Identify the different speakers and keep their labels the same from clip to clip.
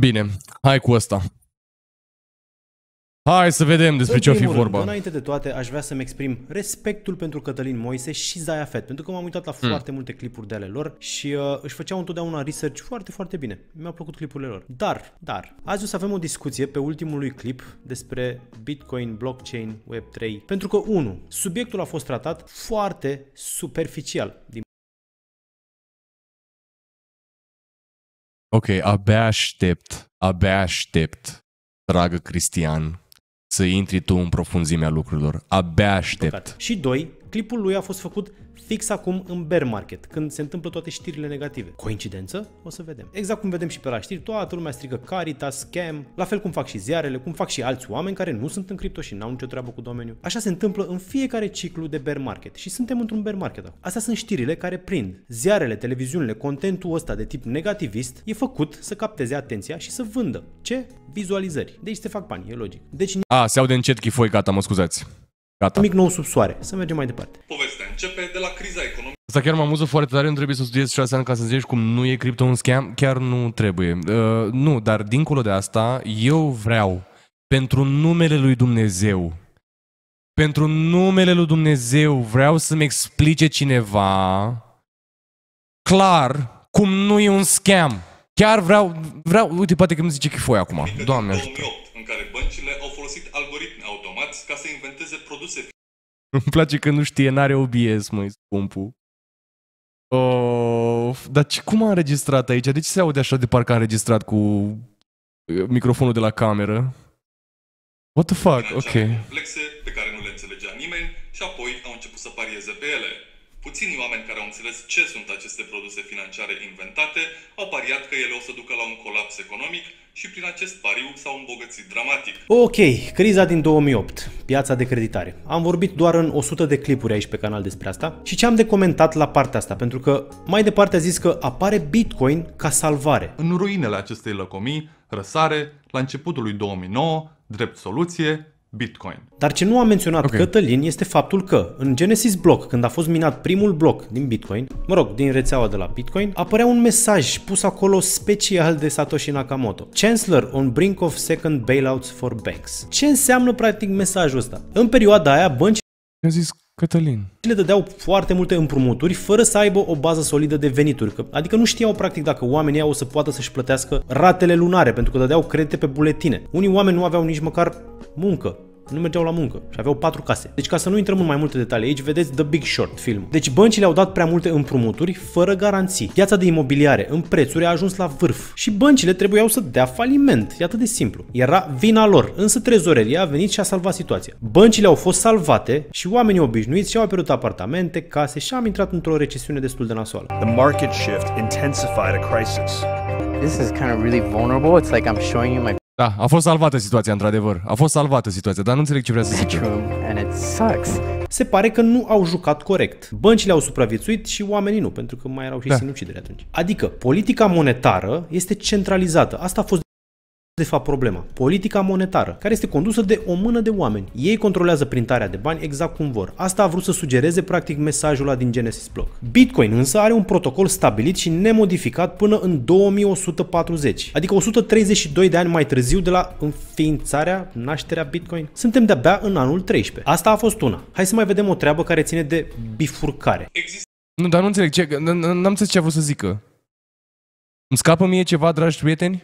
Speaker 1: Bine, hai cu asta. Hai să vedem
Speaker 2: despre ce fi vorba. Rând,
Speaker 3: înainte de toate, aș vrea să-mi exprim respectul pentru Cătălin Moise și Zaya Fett, pentru că m-am uitat la hmm. foarte multe clipuri de ale lor și uh, își făceau întotdeauna research foarte, foarte bine. Mi-au plăcut clipurile lor. Dar, dar, azi o să avem o discuție pe ultimul lui clip despre Bitcoin, blockchain, Web3, pentru că, unu, Subiectul a fost tratat foarte superficial, din
Speaker 1: Ok, abia aștept, abia aștept,
Speaker 2: dragă Cristian, să intri tu în profunzimea lucrurilor. Abia aștept.
Speaker 3: Și doi, Clipul lui a fost făcut fix acum în bear market, când se întâmplă toate știrile negative. Coincidență? O să vedem. Exact cum vedem și pe la știri, toată lumea strigă Caritas, scam, la fel cum fac și ziarele, cum fac și alți oameni care nu sunt în cripto și n-au nicio treabă cu domeniul. Așa se întâmplă în fiecare ciclu de bear market și suntem într-un bear market acum. Astea sunt știrile care prind. Ziarele, televiziunile, contentul ăsta de tip negativist e făcut să capteze atenția și să vândă. Ce? Vizualizări. Deci se fac bani, e logic. Deci...
Speaker 2: A, se aude încet chifoi, gata, mă scuzați. Gata. Nimic nou sub soare.
Speaker 3: Să mergem mai departe. Povestea începe
Speaker 2: de la criza economică. Asta chiar mă amuză foarte tare, nu trebuie să studiezi 6 ani ca să înțelegi cum nu e cripto un scam, chiar nu trebuie. Uh, nu, dar dincolo de asta, eu vreau, pentru numele lui Dumnezeu, pentru numele lui Dumnezeu, vreau să-mi explice cineva clar cum nu e un scam. Chiar vreau, vreau, uite, poate că mi zice că foi acum. Doamne ajută.
Speaker 4: 2008, în care băncile ca să inventeze produse.
Speaker 2: Îmi place că nu știe, n-are OBS, măi, scumpul. Oh, dar ce, cum a înregistrat aici? De ce se aude așa de parcă a înregistrat cu uh, microfonul de la cameră? What the fuck? Ok.
Speaker 4: complexe pe care nu le înțelegea nimeni și apoi au început să parieze pe ele puțini oameni care au înțeles ce sunt aceste produse financiare inventate, au pariat că ele o să ducă la un colaps economic și prin acest pariu s-au îmbogățit dramatic.
Speaker 3: Ok, criza din 2008, piața de creditare. Am vorbit doar în 100 de clipuri aici pe canal despre asta și ce am de comentat la partea asta, pentru că mai departe a zis că apare Bitcoin ca salvare. În ruinele acestei
Speaker 4: lăcomii răsare, la începutul lui 2009,
Speaker 3: drept soluție, Bitcoin. Dar ce nu a menționat okay. Cătălin este faptul că în Genesis Block, când a fost minat primul bloc din Bitcoin, mă rog, din rețeaua de la Bitcoin, apărea un mesaj pus acolo special de Satoshi Nakamoto. Chancellor on brink of second bailouts for banks. Ce înseamnă practic mesajul ăsta? În perioada aia, bănci a zis Cătălin. Le dădeau foarte multe împrumuturi fără să aibă o bază solidă de venituri, adică nu știau practic dacă oamenii au să poată să-și plătească ratele lunare, pentru că dădeau credite pe buletine. Unii oameni nu aveau nici măcar muncă nu mergeau la muncă și aveau patru case. Deci ca să nu intrăm în mai multe detalii aici, vedeți The Big Short film. Deci băncile au dat prea multe împrumuturi fără garanții. Piața de imobiliare în prețuri a ajuns la vârf și băncile trebuiau să dea faliment. E atât de simplu. Era vina lor, însă trezoreria a venit și a salvat situația. Băncile au fost salvate și oamenii obișnuiți și-au pierdut apartamente, case și am intrat într-o recesiune destul de nasoală. The market shift intensified a crisis. This is kind of really vulnerable. It's like I'm showing you my da,
Speaker 2: a fost salvată situația, într-adevăr. A fost salvată situația, dar nu înțeleg ce vrea să zic.
Speaker 3: Se pare că nu au jucat corect. Băncile au supraviețuit și oamenii nu, pentru că mai erau și da. sinucideri atunci. Adică, politica monetară este centralizată. Asta a fost de fapt problema? Politica monetară, care este condusă de o mână de oameni. Ei controlează printarea de bani exact cum vor. Asta a vrut să sugereze practic mesajul ăla din Genesis Block. Bitcoin însă are un protocol stabilit și nemodificat până în 2140, adică 132 de ani mai târziu de la înființarea, nașterea Bitcoin. Suntem de-abia în anul 13. Asta a fost una. Hai să mai vedem o treabă care ține de bifurcare. Există. Nu, dar nu înțeleg ce, n-am înțeles ce a vrut să zică. Îmi
Speaker 2: scapă mie ceva, dragi prieteni?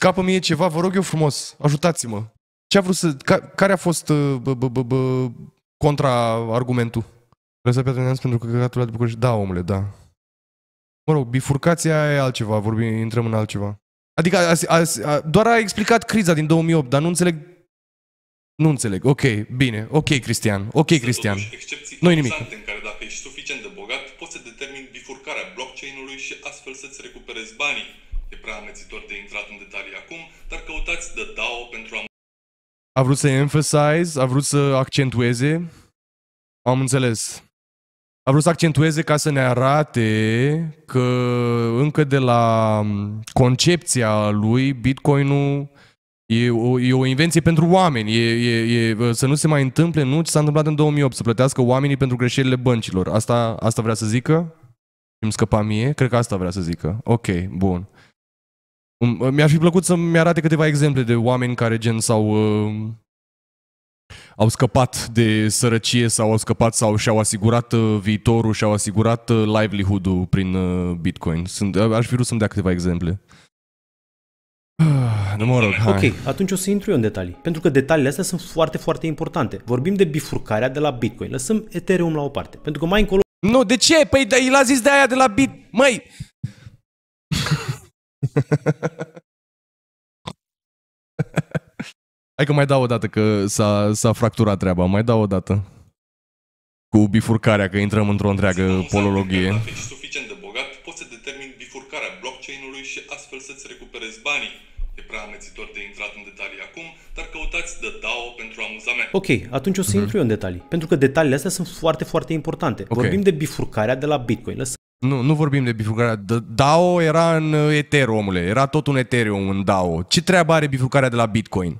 Speaker 2: scapă mie ceva, vă rog eu frumos, ajutați-mă. Ce a vrut să, ca, care a fost uh, contra-argumentul? Lăsa pe Adrian pentru că căcatul de București. Da, omule, da. Mă rog, bifurcația e altceva, vorbim, intrăm în altceva. Adică a, a, a, doar a explicat criza din 2008, dar nu înțeleg... Nu înțeleg. Ok, bine. Ok, Cristian. Ok, Cristian. Nu-i nimic. în care dacă ești suficient de bogat, poți să determini bifurcarea blockchain-ului
Speaker 4: și astfel să-ți recuperezi banii. E prea amețitor de intrat în detalii acum, dar căutați de DAO pentru a...
Speaker 2: A vrut să emphasize, a vrut să accentueze. Am înțeles. A vrut să accentueze ca să ne arate că încă de la concepția lui, Bitcoin-ul E o, e o invenție pentru oameni. E, e, e, să nu se mai întâmple, nu, ce s-a întâmplat în 2008, să plătească oamenii pentru greșelile băncilor. Asta, asta vrea să zică? Îmi scăpa mie? Cred că asta vrea să zică. Ok, bun. Um, uh, mi-ar fi plăcut să-mi arate câteva exemple de oameni care gen s-au... Uh, au scăpat de sărăcie sau au scăpat sau și-au asigurat uh, viitorul, și-au asigurat uh, livelihood-ul prin uh, Bitcoin. Sunt, aș fi vrut să-mi dea câteva exemple. Ah, nu mă rog, hai. Ok,
Speaker 3: atunci o să intru eu în detalii. Pentru că detaliile astea sunt foarte, foarte importante. Vorbim de bifurcarea de la Bitcoin. Lăsăm Ethereum la o parte. Pentru că mai încolo... Nu, de ce? Păi l-a zis de aia de la Bit... Măi,
Speaker 2: Hai că mai dau o dată, că s-a, s-a fracturat treaba. Mai dau o dată. Cu bifurcarea, că intrăm într-o întreagă exact. polologie. Dacă ești suficient de bogat, poți să determini bifurcarea
Speaker 4: blockchain-ului și astfel să-ți recuperezi banii. E prea amețitor de intrat în detalii acum, dar
Speaker 3: căutați de DAO pentru amuzament. Ok, atunci o să uh-huh. intru mhm. eu în detalii. Pentru că detaliile astea sunt foarte, foarte importante. Okay. Vorbim de bifurcarea de la Bitcoin. Lăsăm nu, nu vorbim de bifurcarea.
Speaker 2: DAO era în uh, Ethereum, omule. Era tot un Ethereum în DAO. Ce treabă are bifurcarea de la Bitcoin?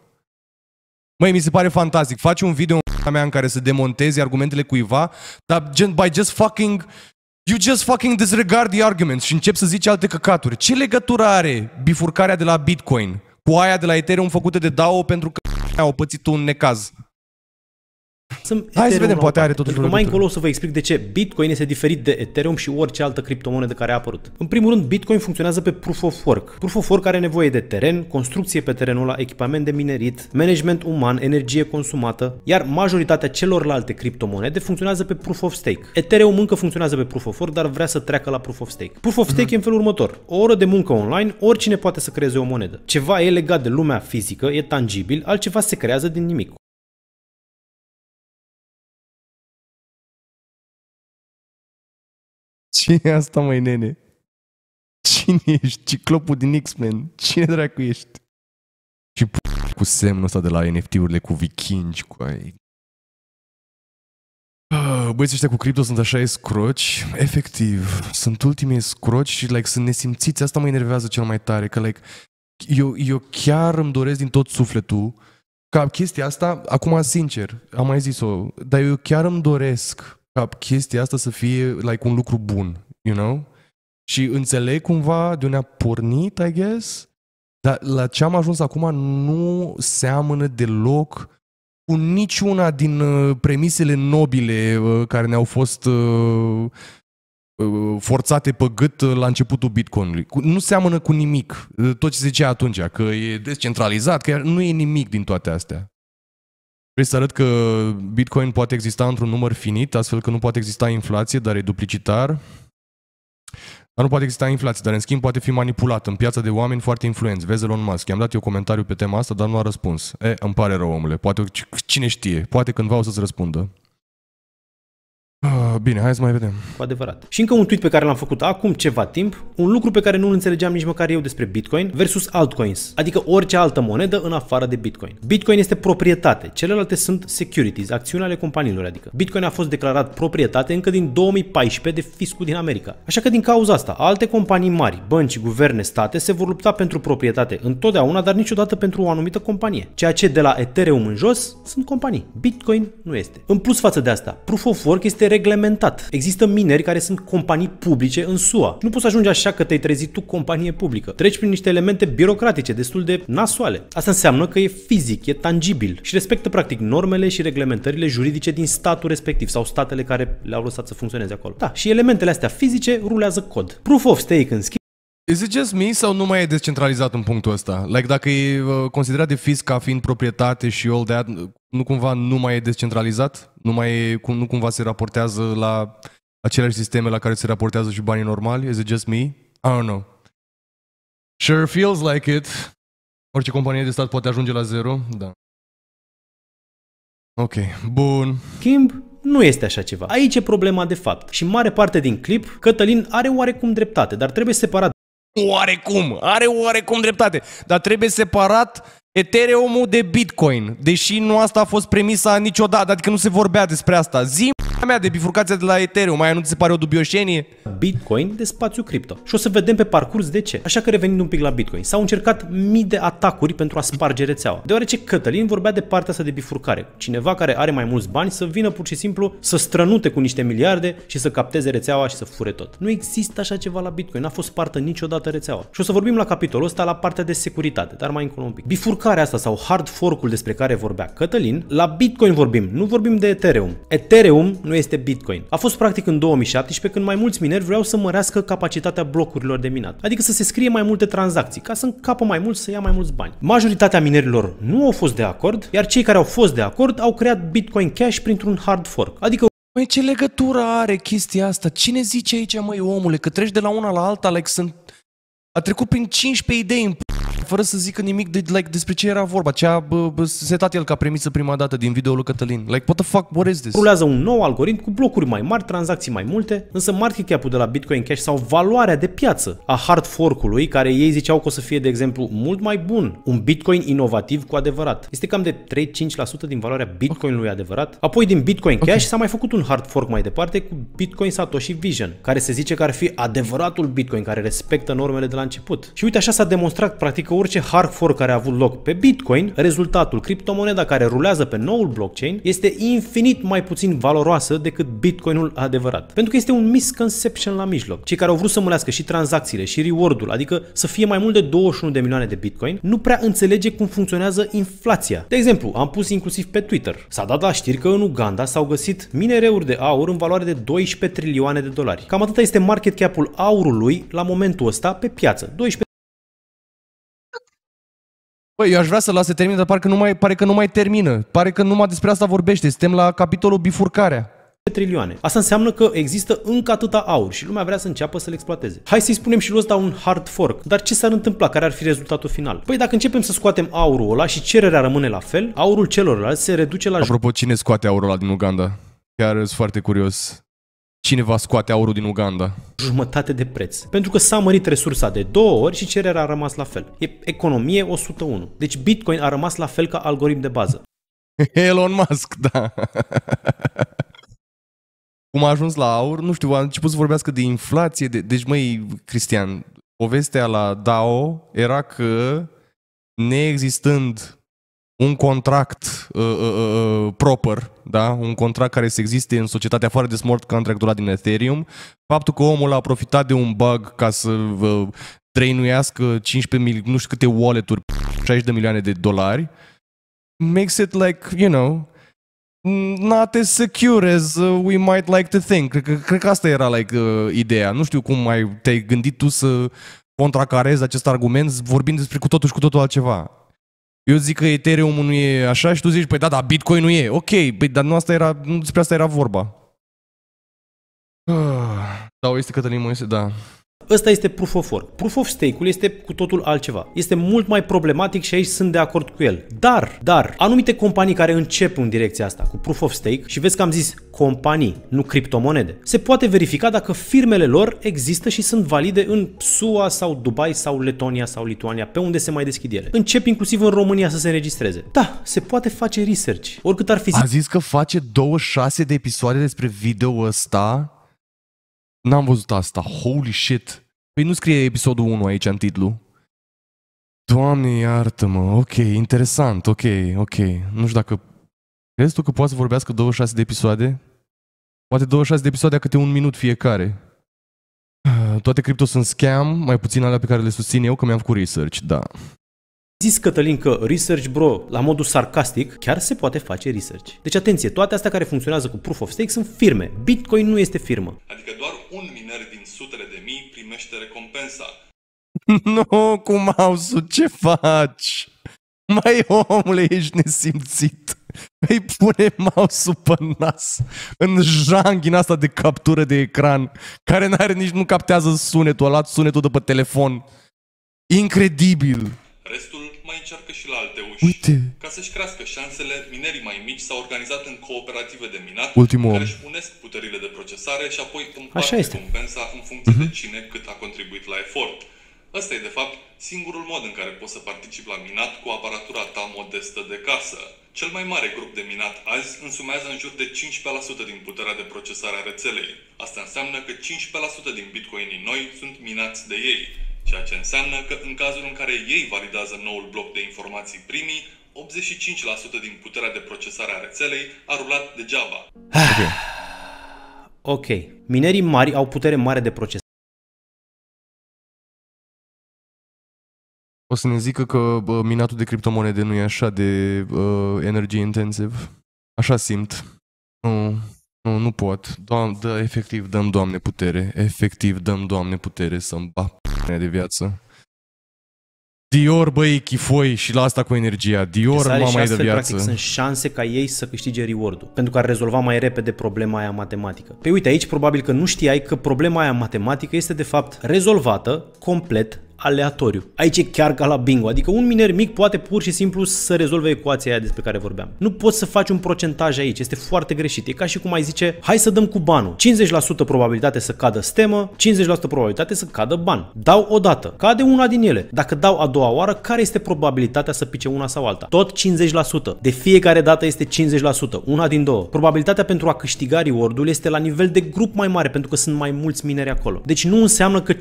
Speaker 2: Măi, mi se pare fantastic. Faci un video în mea în care să demontezi argumentele cuiva, dar gen by just fucking... You just fucking disregard the arguments și încep să zici alte căcaturi. Ce legătură are bifurcarea de la Bitcoin cu aia de la Ethereum făcută de DAO pentru că au pățit un necaz? Sunt Hai să vedem, poate
Speaker 3: are totul. Mai încolo o să vă explic de ce Bitcoin este diferit de Ethereum și orice altă criptomonedă care a apărut. În primul rând, Bitcoin funcționează pe Proof of Work. Proof of Work are nevoie de teren, construcție pe terenul ăla, echipament de minerit, management uman, energie consumată, iar majoritatea celorlalte criptomonede funcționează pe Proof of Stake. Ethereum încă funcționează pe Proof of Work, dar vrea să treacă la Proof of Stake. Proof of mhm. Stake mm-hmm. e în felul următor. O oră de muncă online, oricine poate să creeze o monedă. Ceva e legat de lumea fizică, e tangibil, altceva se creează din nimic.
Speaker 1: ce e asta, mai nene? Cine ești? Ciclopul din X-Men? Cine dracu ești? Și
Speaker 2: p- cu semnul ăsta de la NFT-urile, cu vikingi, cu ai... Ah, băieții ăștia cu cripto sunt așa scroci, efectiv, sunt ultimii scroci și like, sunt nesimțiți, asta mă enervează cel mai tare, că like, eu, eu chiar îmi doresc din tot sufletul ca chestia asta, acum sincer, am mai zis-o, dar eu chiar îmi doresc ca chestia asta să fie like un lucru bun, you know? Și înțeleg cumva de unde a pornit, I guess, dar la ce am ajuns acum nu seamănă deloc cu niciuna din uh, premisele nobile uh, care ne-au fost uh, forțate pe gât la începutul Bitcoinului. Nu seamănă cu nimic. Tot ce se zicea atunci, că e descentralizat, că nu e nimic din toate astea. Vrei să arăt că Bitcoin poate exista într-un număr finit, astfel că nu poate exista inflație, dar e duplicitar. Dar nu poate exista inflație, dar în schimb poate fi manipulat în piața de oameni foarte influenți. Vezi Elon Musk. I-am dat eu comentariu pe tema asta, dar nu a răspuns. E, îmi pare rău, omule. Poate, cine știe, poate cândva o să-ți răspundă. Ah, bine, hai să mai vedem.
Speaker 3: Cu adevărat. Și încă un tweet pe care l-am făcut acum ceva timp, un lucru pe care nu-l înțelegeam nici măcar eu despre Bitcoin versus altcoins, adică orice altă monedă în afară de Bitcoin. Bitcoin este proprietate, celelalte sunt securities, acțiuni ale companiilor, adică. Bitcoin a fost declarat proprietate încă din 2014 de fiscul din America. Așa că din cauza asta, alte companii mari, bănci, guverne, state se vor lupta pentru proprietate întotdeauna, dar niciodată pentru o anumită companie. Ceea ce de la Ethereum în jos sunt companii. Bitcoin nu este. În plus față de asta, Proof of Work este reglementat. Există mineri care sunt companii publice în SUA. Nu poți ajunge așa că te-ai trezit tu companie publică. Treci prin niște elemente birocratice destul de nasoale. Asta înseamnă că e fizic, e tangibil și respectă practic normele și reglementările juridice din statul respectiv sau statele care le-au lăsat să funcționeze acolo. Da, și elementele astea fizice rulează cod. Proof of stake, în schimb, Is it just me sau nu mai e decentralizat în punctul ăsta? Like dacă e uh, considerat
Speaker 2: de fisc ca fiind proprietate și all that, nu cumva nu mai e descentralizat? Nu, mai e, nu cumva se raportează la aceleași sisteme la care se raportează și banii normali? Is it just me? I
Speaker 1: don't know. Sure feels like it. Orice companie de stat poate
Speaker 3: ajunge la zero, da. Ok, bun. Kim, nu este așa ceva. Aici e problema de fapt. Și mare parte din clip, Cătălin are oarecum dreptate, dar trebuie separat oarecum, are oarecum dreptate, dar trebuie separat
Speaker 2: Ethereum-ul de Bitcoin, deși nu asta a fost premisa niciodată, adică nu se vorbea despre asta.
Speaker 3: Zim mea de bifurcația de la Ethereum, mai nu ți se pare o dubioșenie? Bitcoin de spațiu cripto. Și o să vedem pe parcurs de ce. Așa că revenind un pic la Bitcoin, s-au încercat mii de atacuri pentru a sparge rețeaua. Deoarece Cătălin vorbea de partea asta de bifurcare. Cineva care are mai mulți bani să vină pur și simplu să strănute cu niște miliarde și să capteze rețeaua și să fure tot. Nu există așa ceva la Bitcoin, n-a fost spartă niciodată rețeaua. Și o să vorbim la capitolul ăsta la partea de securitate, dar mai încolo un pic. Bifurcarea asta sau hard fork-ul despre care vorbea Cătălin, la Bitcoin vorbim, nu vorbim de Ethereum. Ethereum nu este Bitcoin. A fost practic în 2017 când mai mulți mineri vreau să mărească capacitatea blocurilor de minat, adică să se scrie mai multe tranzacții, ca să încapă mai mult să ia mai mulți bani. Majoritatea minerilor nu au fost de acord, iar cei care au fost de acord au creat Bitcoin Cash printr-un hard fork, adică Măi, ce legătură are chestia asta? Cine zice aici, măi, omule, că treci de la una la alta,
Speaker 2: Alex, sunt... a trecut prin 15 idei în fără să zică nimic de, like, despre ce era
Speaker 3: vorba, ce a bă, bă, setat el ca premisă prima dată din videoul lui Cătălin. Like, what the fuck, what is this? Rulează un nou algoritm cu blocuri mai mari, tranzacții mai multe, însă market cap-ul de la Bitcoin Cash sau valoarea de piață a hard fork-ului, care ei ziceau că o să fie, de exemplu, mult mai bun, un Bitcoin inovativ cu adevărat. Este cam de 3-5% din valoarea Bitcoinului okay. adevărat. Apoi din Bitcoin Cash okay. s-a mai făcut un hard fork mai departe cu Bitcoin Satoshi Vision, care se zice că ar fi adevăratul Bitcoin care respectă normele de la început. Și uite așa s-a demonstrat practic că orice hard fork care a avut loc pe Bitcoin, rezultatul, criptomoneda care rulează pe noul blockchain, este infinit mai puțin valoroasă decât Bitcoinul adevărat. Pentru că este un misconception la mijloc. Cei care au vrut să mulească și tranzacțiile și reward-ul, adică să fie mai mult de 21 de milioane de Bitcoin, nu prea înțelege cum funcționează inflația. De exemplu, am pus inclusiv pe Twitter. S-a dat la știri că în Uganda s-au găsit minereuri de aur în valoare de 12 trilioane de dolari. Cam atâta este market cap-ul aurului la momentul ăsta pe piață. 12 Păi, eu aș vrea să lase
Speaker 2: termină, dar pare că nu mai, pare că nu mai termină. Pare că numai despre asta vorbește. Suntem la capitolul bifurcarea
Speaker 3: trilioane. Asta înseamnă că există încă atâta aur și lumea vrea să înceapă să-l exploateze. Hai să-i spunem și lui ăsta un hard fork. Dar ce s-ar întâmpla? Care ar fi rezultatul final? Păi dacă începem să scoatem aurul ăla și cererea rămâne la fel, aurul celorlalți se reduce la...
Speaker 2: Apropo, cine scoate aurul ăla din Uganda? Chiar
Speaker 3: sunt foarte curios. Cine va scoate aurul din Uganda? Jumătate de preț. Pentru că s-a mărit resursa de două ori și cererea a rămas la fel. E economie 101. Deci Bitcoin a rămas la fel ca algoritm de bază.
Speaker 2: Elon Musk, da. Cum a ajuns la aur, nu știu, a început să vorbească de inflație. De... Deci, măi, Cristian, povestea la DAO era că neexistând un contract uh, uh, uh, uh, proper, da? un contract care să existe în societatea afară de smart contract din Ethereum, faptul că omul a profitat de un bug ca să uh, trăinuiască 15 mil, nu știu câte wallet-uri, 60 de milioane de dolari, makes it like, you know, not as secure as uh, we might like to think. Cred că, cred că asta era like, uh, ideea. Nu știu cum mai te-ai gândit tu să contracarezi acest argument vorbind despre cu totul și cu totul altceva. Eu zic că Ethereum nu e așa și tu zici, păi da, da, Bitcoin nu e. Ok, păi, dar nu, asta era, nu despre asta era vorba.
Speaker 3: Ah.
Speaker 2: Da, este Cătălin Moise, da.
Speaker 3: Ăsta este proof of work. Proof of stake-ul este cu totul altceva. Este mult mai problematic și aici sunt de acord cu el. Dar, dar, anumite companii care încep în direcția asta cu proof of stake și vezi că am zis companii, nu criptomonede, se poate verifica dacă firmele lor există și sunt valide în SUA sau Dubai sau Letonia sau Lituania, pe unde se mai deschid ele. Încep inclusiv în România să se înregistreze. Da, se poate face research. Oricât ar fi zis. A zis că face 26 de episoade
Speaker 2: despre video ăsta N-am văzut asta. Holy shit. Păi nu scrie episodul 1 aici în titlu. Doamne, iartă-mă. Ok, interesant. Ok, ok. Nu știu dacă... Crezi tu că poate să vorbească 26 de episoade? Poate 26 de episoade a câte un minut fiecare. Ah, toate cripto sunt scam, mai puțin alea pe care le susțin eu, că mi-am făcut research, da.
Speaker 3: Zis Cătălin că research bro, la modul sarcastic, chiar se poate face research. Deci atenție, toate astea care funcționează cu proof of stake sunt firme. Bitcoin nu este firmă.
Speaker 4: Adică doar un miner din sutele de mii primește recompensa.
Speaker 3: Nu, cum au ce faci? Mai
Speaker 2: omule, ești nesimțit. Îi pune mouse-ul pe nas în janghina asta de captură de ecran, care n-are nici nu captează sunetul, a luat sunetul de pe telefon. Incredibil!
Speaker 4: Restul încearcă și la alte uși. Uite. Ca să-și crească șansele, minerii mai mici s-au organizat în cooperative de minat, Ultimul care își unesc puterile de procesare și apoi împart compensa în funcție uh-huh. de mhm. cine cât a contribuit la efort. Ăsta e, de fapt, singurul mod în care poți să participi la minat cu aparatura ta modestă de casă. Cel mai mare grup de minat azi însumează în jur de 15% din puterea de procesare a rețelei. Asta înseamnă că 15% din bitcoinii noi sunt minați de ei. Ceea ce înseamnă că în cazul în care ei validează noul bloc de informații primii, 85% din puterea de procesare a rețelei a rulat degeaba.
Speaker 3: Okay. Ah, ok. Minerii mari au putere mare de procesare.
Speaker 1: O să ne zică că bă, minatul de criptomonede nu e
Speaker 2: așa de uh, energy intensive. Așa simt. Nu, nu, nu pot. Doam, dă, efectiv, dăm Doamne putere. Efectiv, dăm Doamne putere să-mi bap de viață. Dior, băi, chifoi și la asta cu energia. Dior, deci, mama mai de viață. Practic, sunt
Speaker 3: șanse ca ei să câștige reward-ul, pentru că ar rezolva mai repede problema aia matematică. Pe păi uite, aici probabil că nu știai că problema aia matematică este de fapt rezolvată complet aleatoriu. Aici e chiar ca la bingo, adică un miner mic poate pur și simplu să rezolve ecuația aia despre care vorbeam. Nu poți să faci un procentaj aici, este foarte greșit. E ca și cum ai zice, hai să dăm cu banul. 50% probabilitate să cadă stemă, 50% probabilitate să cadă ban. Dau o dată, cade una din ele. Dacă dau a doua oară, care este probabilitatea să pice una sau alta? Tot 50%. De fiecare dată este 50%, una din două. Probabilitatea pentru a câștiga reward este la nivel de grup mai mare, pentru că sunt mai mulți mineri acolo. Deci nu înseamnă că 15%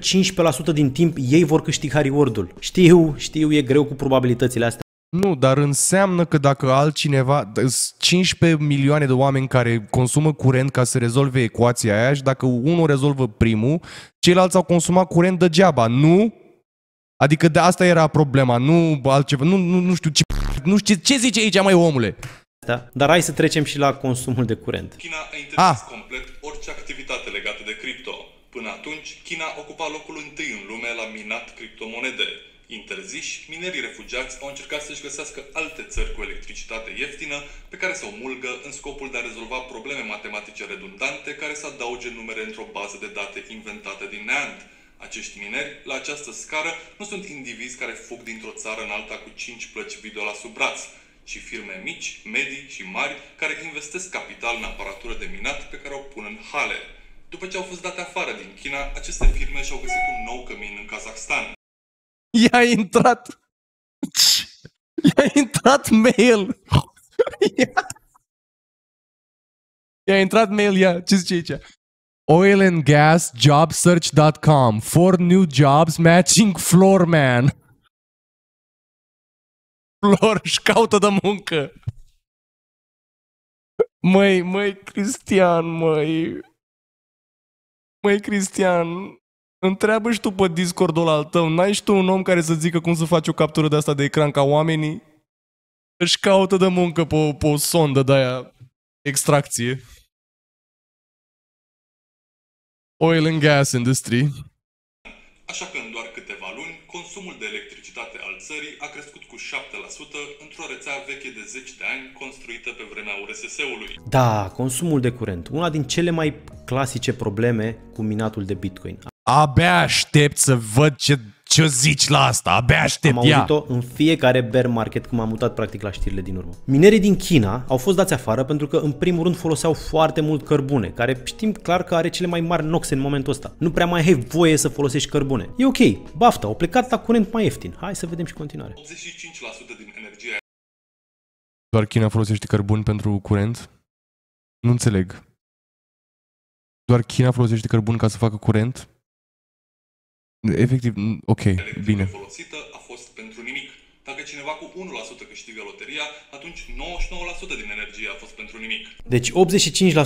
Speaker 3: din timp ei vor câștig Harry World-ul. Știu, știu, e greu cu probabilitățile astea. Nu, dar
Speaker 2: înseamnă că dacă altcineva, 15 milioane de oameni care consumă curent ca să rezolve ecuația aia și dacă unul rezolvă primul, ceilalți au consumat curent degeaba,
Speaker 3: nu? Adică de asta era problema, nu altceva, nu, nu, nu știu ce, nu știu ce, ce zice aici mai omule. Da, dar hai să trecem și la consumul de curent. China a interzis ah. complet
Speaker 4: orice activitate legată Până atunci, China ocupa locul întâi în lume la minat criptomonede. Interziși, minerii refugiați au încercat să-și găsească alte țări cu electricitate ieftină pe care să o mulgă în scopul de a rezolva probleme matematice redundante care să adauge numere într-o bază de date inventată din neant. Acești mineri, la această scară, nu sunt indivizi care fug dintr-o țară în alta cu 5 plăci video la sub braț, ci firme mici, medii și mari care investesc capital în aparatură de minat pe care o pun în hale. După ce au fost date afară din China, aceste firme și-au găsit un nou cămin în Kazakhstan.
Speaker 1: I-a intrat... I-a intrat mail. I-a, intrat mail,
Speaker 4: ia. Ce zice aici?
Speaker 2: Oil and gas jobsearch.com. for new
Speaker 1: jobs matching floor man. Flor își caută de muncă. Măi, măi, Cristian, măi. Măi, Cristian, întreabă și tu pe
Speaker 2: Discordul al tău, n-ai și tu un om care să zică cum să faci o captură de asta de ecran ca oamenii?
Speaker 1: Își caută de muncă pe, pe o sondă de aia, extracție. Oil and gas industry.
Speaker 4: Așa că doar țării a crescut cu 7% într-o rețea veche de 10 de ani construită pe vremea URSS-ului.
Speaker 3: Da, consumul de curent. Una din cele mai clasice probleme cu minatul de Bitcoin. Abia aștept să văd ce ce zici la asta? Abia aștept, Am auzit-o în fiecare bear market când m-am mutat practic la știrile din urmă. Minerii din China au fost dați afară pentru că în primul rând foloseau foarte mult cărbune, care știm clar că are cele mai mari noxe în momentul ăsta. Nu prea mai ai voie să folosești cărbune. E ok, bafta, au plecat la curent mai ieftin. Hai să vedem și continuare. 85% din energia
Speaker 1: Doar China folosește cărbun pentru curent? Nu înțeleg. Doar China folosește cărbun ca să facă curent?
Speaker 2: Efectiv,
Speaker 3: ok, bine.
Speaker 4: folosită a fost pentru nimic. Dacă cineva cu 1% câștigă loteria, atunci 99%
Speaker 3: din energie a fost pentru nimic. Deci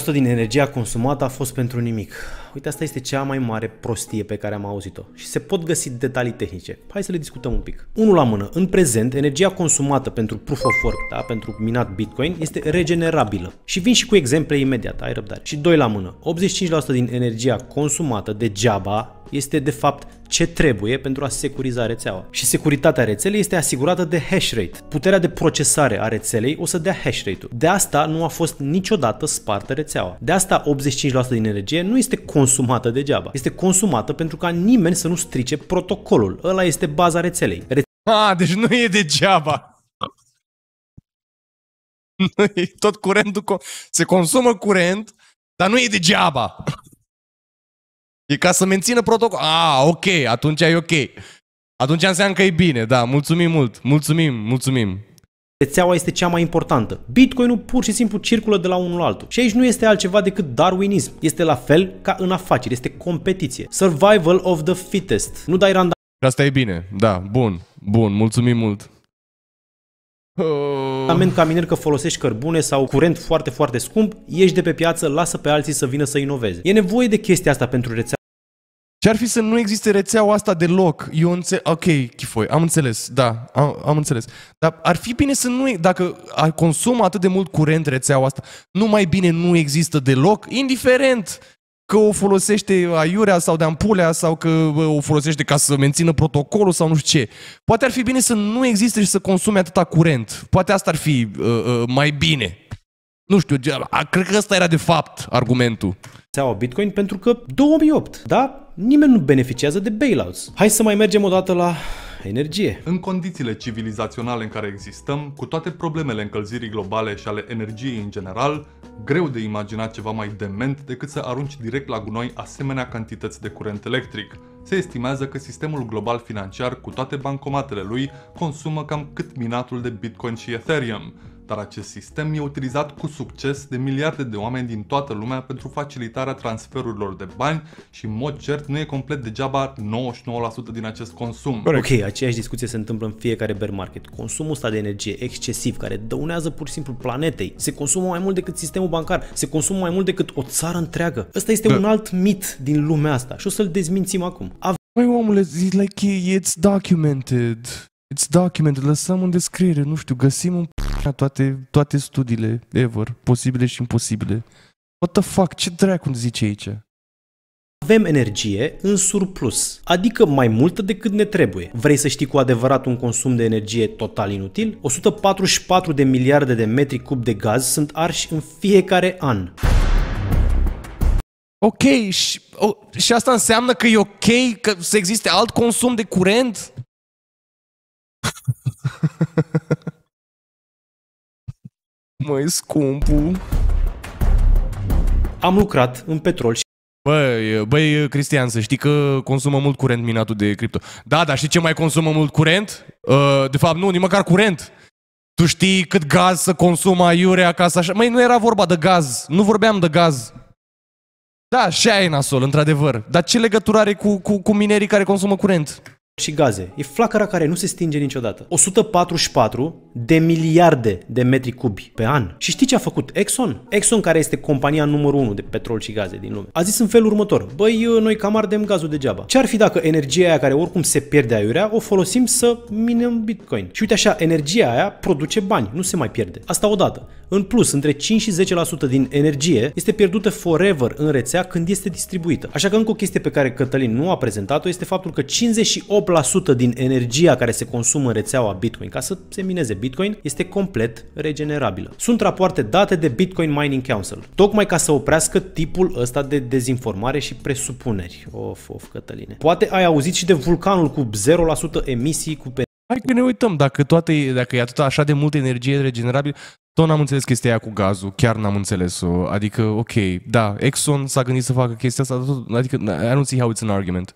Speaker 3: 85% din energia consumată a fost pentru nimic uite asta este cea mai mare prostie pe care am auzit-o și se pot găsi detalii tehnice. Hai să le discutăm un pic. Unul la mână, în prezent, energia consumată pentru proof of work, da, pentru minat Bitcoin, este regenerabilă. Și vin și cu exemple imediat, ai răbdare. Și doi la mână, 85% din energia consumată degeaba este de fapt ce trebuie pentru a securiza rețeaua. Și securitatea rețelei este asigurată de hash rate. Puterea de procesare a rețelei o să dea hash rate-ul. De asta nu a fost niciodată spartă rețeaua. De asta 85% din energie nu este consumată consumată degeaba. Este consumată pentru ca nimeni să nu strice protocolul. Ăla este baza rețelei. Re- a, deci nu e degeaba. tot curentul se consumă curent,
Speaker 2: dar nu e degeaba. E ca să mențină protocol. A, ok, atunci
Speaker 3: e ok. Atunci înseamnă că e bine, da, mulțumim mult, mulțumim, mulțumim rețeaua este cea mai importantă. Bitcoinul pur și simplu circulă de la unul la altul. Și aici nu este altceva decât darwinism. Este la fel ca în afaceri, este competiție. Survival of the fittest. Nu dai randa. Asta e bine, da, bun, bun, mulțumim mult. Amen ca miner că folosești cărbune sau curent foarte, foarte scump, ieși de pe piață, lasă pe alții să vină să inoveze. E nevoie de chestia asta pentru rețea. Ce ar fi să nu existe rețeaua asta
Speaker 2: deloc? Eu înțe- ok, chifoi, am înțeles, da, am, am înțeles. Dar ar fi bine să nu, dacă consumă atât de mult curent rețeaua asta, nu mai bine nu există deloc, indiferent că o folosește aiurea sau de ampulea sau că o folosește ca să mențină protocolul sau nu știu ce. Poate ar fi bine să nu existe și să consume atâta curent. Poate
Speaker 3: asta ar fi uh, uh, mai bine. Nu știu, cred că ăsta era de fapt argumentul. Țeaua Bitcoin pentru că 2008, da? Nimeni nu beneficiază de bailouts. Hai să mai mergem o dată la energie. În condițiile civilizaționale în care existăm, cu toate
Speaker 4: problemele încălzirii globale și ale energiei în general, greu de imaginat ceva mai dement decât să arunci direct la gunoi asemenea cantități de curent electric. Se estimează că sistemul global financiar, cu toate bancomatele lui, consumă cam cât minatul de Bitcoin și Ethereum dar acest sistem e utilizat cu succes de miliarde de oameni din toată lumea pentru facilitarea transferurilor de bani și în mod cert nu e complet degeaba 99% din acest consum. Ok, aceeași
Speaker 3: discuție se întâmplă în fiecare bear market. Consumul ăsta de energie excesiv care dăunează pur și simplu planetei se consumă mai mult decât sistemul bancar, se consumă mai mult decât o țară întreagă. Ăsta este da. un alt mit din lumea asta și o să-l dezmințim acum. Băi, omule, zi,
Speaker 2: like, it's documented. It's documented, lăsăm în descriere, nu știu, găsim în
Speaker 3: toate, toate studiile ever, posibile și imposibile. What the fuck, ce dracu zice aici? Avem energie în surplus, adică mai multă decât ne trebuie. Vrei să știi cu adevărat un consum de energie total inutil? 144 de miliarde de metri cub de gaz sunt arși în fiecare an. Ok, și, o, și asta înseamnă că e ok că să existe alt
Speaker 1: consum de curent? Măi, scumpu. Am
Speaker 2: lucrat în petrol și... Băi, băi, Cristian, să știi că consumă mult curent minatul de cripto. Da, dar știi ce mai consumă mult curent? Uh, de fapt, nu, nici măcar curent. Tu știi cât gaz să consumă aiurea ca să așa... Măi, nu era vorba de gaz. Nu vorbeam de gaz.
Speaker 3: Da, și aia e nasol, într-adevăr. Dar ce legătură are cu, cu, cu minerii care consumă curent? și gaze. E flacăra care nu se stinge niciodată. 144 de miliarde de metri cubi pe an. Și știi ce a făcut Exxon? Exxon, care este compania numărul 1 de petrol și gaze din lume, a zis în felul următor. Băi, uh, noi cam ardem gazul degeaba. Ce ar fi dacă energia aia care oricum se pierde aiurea, o folosim să minăm Bitcoin? Și uite așa, energia aia produce bani, nu se mai pierde. Asta odată. În plus, între 5 și 10% din energie este pierdută forever în rețea când este distribuită. Așa că încă o chestie pe care Cătălin nu a prezentat-o este faptul că 58 98% din energia care se consumă în rețeaua Bitcoin ca să se mineze Bitcoin este complet regenerabilă. Sunt rapoarte date de Bitcoin Mining Council, tocmai ca să oprească tipul ăsta de dezinformare și presupuneri. Of, of, Cătăline. Poate ai auzit și de vulcanul cu 0% emisii cu pe Hai că ne uităm, dacă, toate, dacă e atât așa de multă
Speaker 2: energie regenerabilă, tot n-am înțeles chestia aia cu gazul, chiar n-am înțeles-o. Adică, ok, da, Exxon s-a gândit să facă chestia asta, adică I don't see how it's an argument.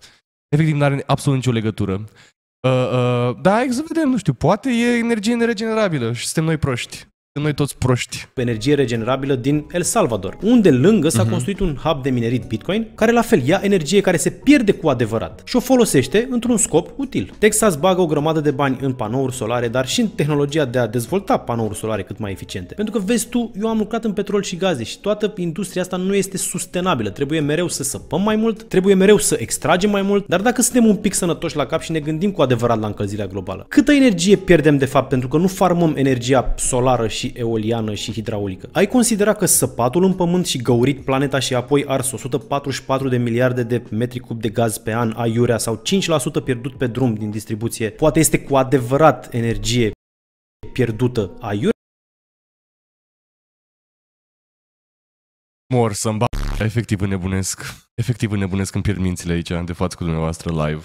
Speaker 2: Efectiv, nu are absolut nicio legătură. Uh, uh, da, hai să vedem, nu știu, poate e energie neregenerabilă și suntem noi
Speaker 3: proști. Sunt noi toți proști. Energie regenerabilă din El Salvador, unde lângă s-a uh-huh. construit un hub de minerit Bitcoin, care la fel ia energie care se pierde cu adevărat și o folosește într-un scop util. Texas bagă o grămadă de bani în panouri solare, dar și în tehnologia de a dezvolta panouri solare cât mai eficiente. Pentru că vezi tu, eu am lucrat în petrol și gaze și toată industria asta nu este sustenabilă. Trebuie mereu să săpăm mai mult, trebuie mereu să extragem mai mult, dar dacă suntem un pic sănătoși la cap și ne gândim cu adevărat la încălzirea globală, câtă energie pierdem de fapt pentru că nu farmăm energia solară și eoliană și hidraulică. Ai considera că săpatul în pământ și găurit planeta și apoi ars 144 de miliarde de metri cub de gaz pe an aiurea sau 5% pierdut pe drum din distribuție, poate este cu adevărat energie pierdută
Speaker 1: aiurea? Mor să Efectiv înnebunesc. Efectiv înnebunesc când pierd mințile aici, de față cu dumneavoastră live.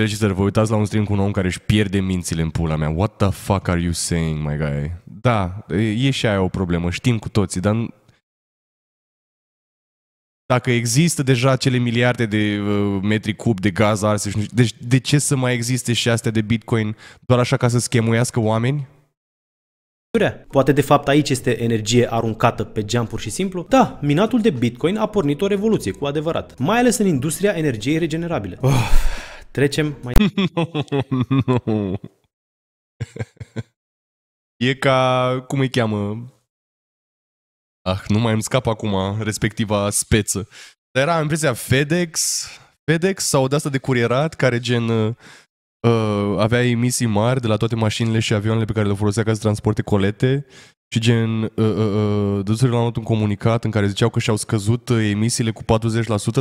Speaker 2: Felicitări, vă uitați la un stream cu un om care își pierde mințile în pula mea. What the fuck are you saying, my guy? Da, e și aia o problemă, știm cu toții, dar dacă există deja cele miliarde de uh, metri cub de gaz arse, și... deci de ce să mai existe și astea de Bitcoin doar așa ca să schemuiască oameni?
Speaker 3: Poate de fapt aici este energie aruncată pe geam pur și simplu? Da, minatul de Bitcoin a pornit o revoluție, cu adevărat, mai ales în industria energiei regenerabile. Oh. Trecem mai...
Speaker 1: nu, nu.
Speaker 2: E ca, cum îi cheamă? Ah, nu mai îmi scap acum respectiva speță. Dar era impresia FedEx, FedEx sau de asta de curierat, care gen uh, avea emisii mari de la toate mașinile și avioanele pe care le folosea ca să transporte colete și gen, uh, uh, uh, l-am luat un comunicat în care ziceau că și-au scăzut uh, emisiile cu 40%,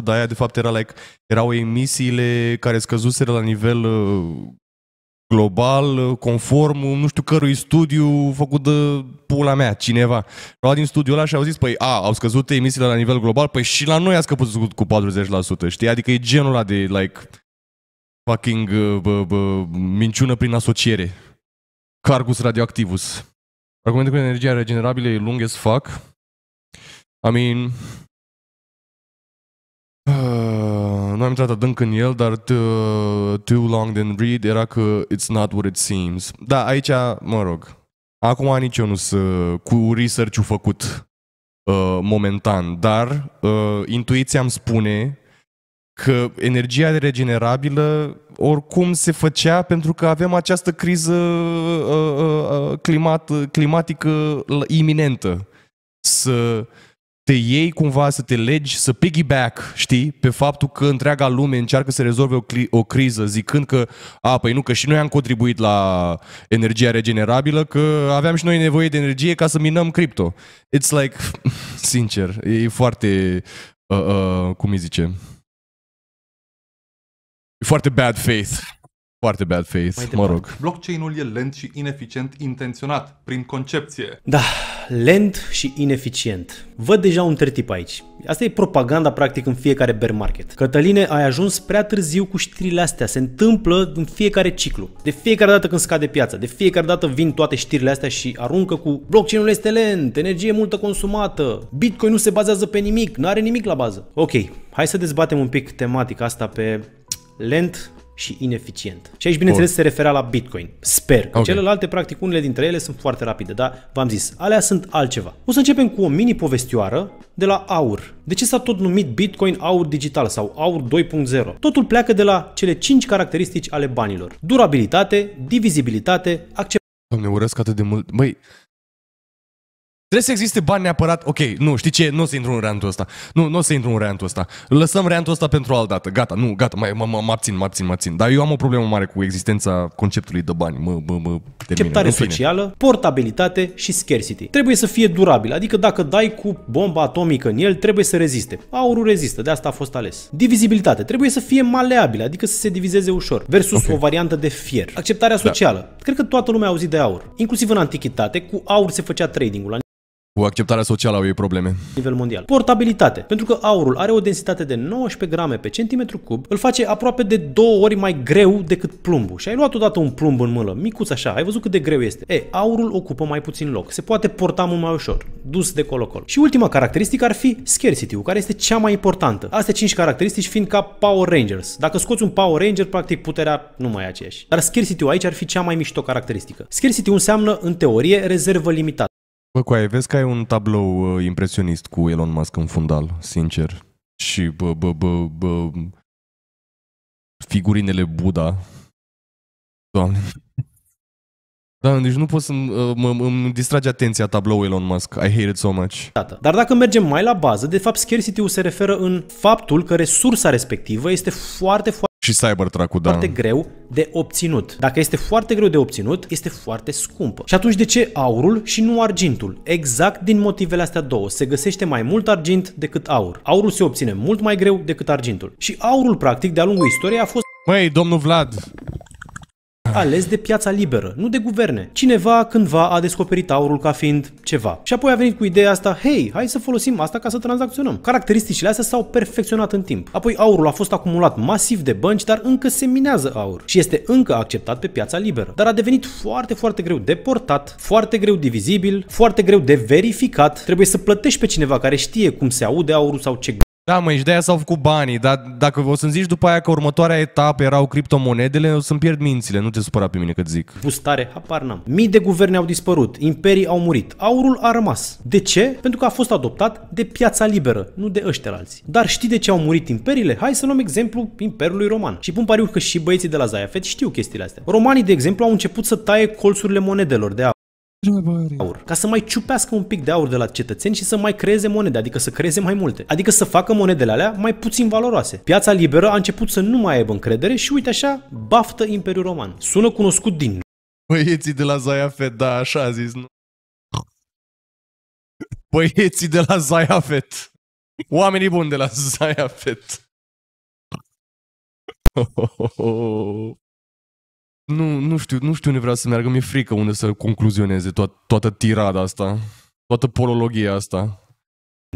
Speaker 2: dar aia de fapt era like, erau emisiile care scăzuseră la nivel uh, global, uh, conform uh, nu știu cărui studiu făcut de pula mea, cineva. Au din studiul ăla și au zis, păi, a, au scăzut emisiile la nivel global, păi și la noi a scăzut cu 40%, știi? Adică e genul ăla de, like, fucking uh, bă, bă, minciună prin asociere. Cargus radioactivus. Argumentul cu energia regenerabilă e lung as fuck. I mean... Uh, nu am intrat adânc în el, dar too, uh, too long than read era că it's not what it seems. Da, aici, mă rog, acum nici eu nu sunt cu research-ul făcut uh, momentan, dar uh, intuiția îmi spune că energia regenerabilă oricum se făcea pentru că avem această criză uh, uh, uh climat, uh, climatică iminentă. Să te iei cumva, să te legi, să piggyback, știi, pe faptul că întreaga lume încearcă să rezolve o, cri- o criză, zicând că, a, păi nu, că și noi am contribuit la energia regenerabilă, că aveam și noi nevoie de energie ca să minăm cripto. It's like, sincer, e foarte, uh, uh, cum îi zice, foarte
Speaker 3: bad faith, Foarte bad face, mă rog.
Speaker 4: Blockchain-ul e lent și ineficient intenționat, prin concepție.
Speaker 3: Da, lent și ineficient. Văd deja un tertip aici. Asta e propaganda practic în fiecare bear market. Cătăline, ai ajuns prea târziu cu știrile astea. Se întâmplă în fiecare ciclu. De fiecare dată când scade piața, de fiecare dată vin toate știrile astea și aruncă cu blockchain-ul este lent, energie multă consumată, Bitcoin nu se bazează pe nimic, nu are nimic la bază. Ok, hai să dezbatem un pic tematica asta pe lent și ineficient. Și aici, bineînțeles, Bun. se referea la Bitcoin. Sper că okay. celelalte, practic, unele dintre ele sunt foarte rapide, dar v-am zis, alea sunt altceva. O să începem cu o mini-povestioară de la aur. De ce s-a tot numit Bitcoin aur digital sau aur 2.0? Totul pleacă de la cele 5 caracteristici ale banilor. Durabilitate, divizibilitate, acceptabilitate. Doamne, urăsc atât de mult. Băi, Trebuie să existe bani neapărat, ok, nu, știi ce, nu o să intru în rantul
Speaker 2: ăsta. Nu, nu o să intru în rantul ăsta. Lăsăm rantul ăsta pentru altă dată. Gata, nu, gata, mai, mă, mă, mă abțin, mă abțin, mă
Speaker 3: abțin. Dar eu am o problemă mare cu existența conceptului de bani. Mă, mă, mă, Acceptare socială, portabilitate și scarcity. Trebuie să fie durabil, adică dacă dai cu bomba atomică în el, trebuie să reziste. Aurul rezistă, de asta a fost ales. Divizibilitate, trebuie să fie maleabil, adică să se divizeze ușor, versus okay. o variantă de fier. Acceptarea da. socială, da. cred că toată lumea a auzit de aur. Inclusiv în antichitate, cu aur se făcea tradingul. ul cu acceptarea socială au ei probleme. Nivel mondial. Portabilitate. Pentru că aurul are o densitate de 19 grame pe centimetru cub, îl face aproape de două ori mai greu decât plumbul. Și ai luat odată un plumb în mână, micuț așa, ai văzut cât de greu este. E, aurul ocupă mai puțin loc. Se poate porta mult mai ușor, dus de colo-colo. Și ultima caracteristică ar fi scarcity-ul, care este cea mai importantă. Astea 5 caracteristici fiind ca Power Rangers. Dacă scoți un Power Ranger, practic puterea nu mai e aceeași. Dar scarcity-ul aici ar fi cea mai mișto caracteristică. Scarcity înseamnă, în teorie, rezervă limitată.
Speaker 2: Bă, coaie, vezi că ai un tablou uh, impresionist cu Elon Musk în fundal,
Speaker 1: sincer. Și bă, bă, bă, bă, figurinele Buddha. Doamne. Da, deci nu pot să uh,
Speaker 3: mă, îmi distrage atenția tablou Elon Musk. I hate it so much. Data. Dar dacă mergem mai la bază, de fapt scarcity-ul se referă în faptul că resursa respectivă este foarte, foarte și Cybertruck-ul, da. Foarte greu de obținut. Dacă este foarte greu de obținut, este foarte scumpă. Și atunci de ce aurul și nu argintul? Exact din motivele astea două. Se găsește mai mult argint decât aur. Aurul se obține mult mai greu decât argintul. Și aurul, practic, de-a lungul istoriei a fost... Băi, domnul Vlad, ales de piața liberă, nu de guverne. Cineva cândva a descoperit aurul ca fiind ceva. Și apoi a venit cu ideea asta, hei, hai să folosim asta ca să tranzacționăm. Caracteristicile astea s-au perfecționat în timp. Apoi aurul a fost acumulat masiv de bănci, dar încă se minează aur și este încă acceptat pe piața liberă. Dar a devenit foarte, foarte greu de portat, foarte greu divizibil, foarte greu de verificat. Trebuie să plătești pe cineva care știe cum se aude aurul sau ce
Speaker 2: da, mă, și de-aia s-au făcut banii, dar dacă o să-mi zici după aia că următoarea etapă erau
Speaker 3: criptomonedele, o să-mi pierd mințile, nu te supăra pe mine că zic. Pustare, apar n-am. Mii de guverne au dispărut, imperii au murit, aurul a rămas. De ce? Pentru că a fost adoptat de piața liberă, nu de ăștia alții. Dar știi de ce au murit imperiile? Hai să luăm exemplu Imperiului Roman. Și pun pariu că și băieții de la Zaiafet știu chestiile astea. Romanii, de exemplu, au început să taie colțurile monedelor de aur aur. Ca să mai ciupească un pic de aur de la cetățeni și să mai creeze monede, adică să creeze mai multe. Adică să facă monedele alea mai puțin valoroase. Piața liberă a început să nu mai aibă încredere și uite așa, baftă Imperiul Roman. Sună cunoscut din... Băieții de la zaiafet da, așa a zis, nu? Băieții de la zaiafet Fed.
Speaker 1: Oamenii buni de la zaiafet Oh, oh,
Speaker 2: oh. Nu, nu știu, nu știu unde vreau să meargă, mi-e frică unde să concluzioneze
Speaker 3: toată, toată tirada asta, toată polologia asta.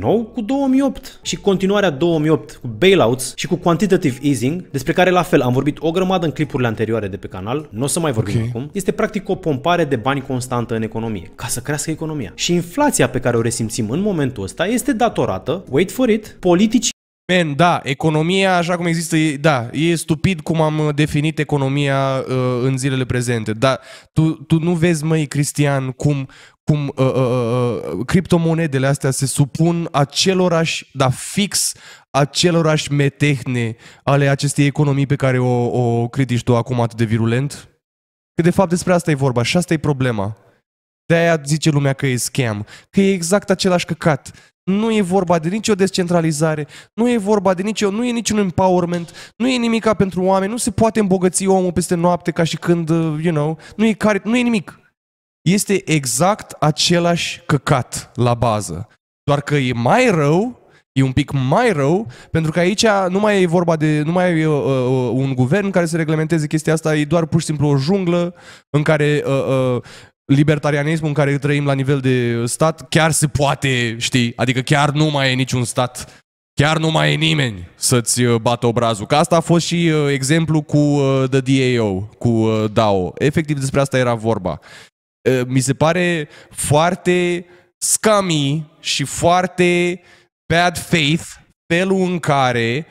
Speaker 3: Nou cu 2008 și continuarea 2008 cu bailouts și cu quantitative easing, despre care la fel am vorbit o grămadă în clipurile anterioare de pe canal, nu o să mai vorbim okay. acum, este practic o pompare de bani constantă în economie, ca să crească economia. Și inflația pe care o resimțim în momentul ăsta este datorată, wait for it, politicii Man, da, economia așa cum există, da, e stupid cum am
Speaker 2: definit economia uh, în zilele prezente, dar tu, tu nu vezi, măi, Cristian, cum, cum uh, uh, uh, uh criptomonedele astea se supun acelorași, da, fix acelorași metehne ale acestei economii pe care o, o critici tu acum atât de virulent? Că de fapt despre asta e vorba și asta e problema. De-aia zice lumea că e scam, că e exact același căcat. Nu e vorba de nicio descentralizare, nu e vorba de nicio, nu e niciun empowerment, nu e nimica pentru oameni, nu se poate îmbogăți omul peste noapte ca și când, uh, you know, nu e, care, nu e nimic. Este exact același căcat la bază. Doar că e mai rău, e un pic mai rău, pentru că aici nu mai e vorba de, nu mai e uh, uh un guvern care să reglementeze chestia asta, e doar pur și simplu o junglă în care uh, uh, libertarianismul în care trăim la nivel de stat chiar se poate, știi, adică chiar nu mai e niciun stat, chiar nu mai e nimeni să-ți uh, bată obrazul. Că asta a fost și uh, exemplu cu uh, The DAO, cu DAO. Efectiv despre asta era vorba. Mi se pare foarte scummy și foarte bad faith felul în care,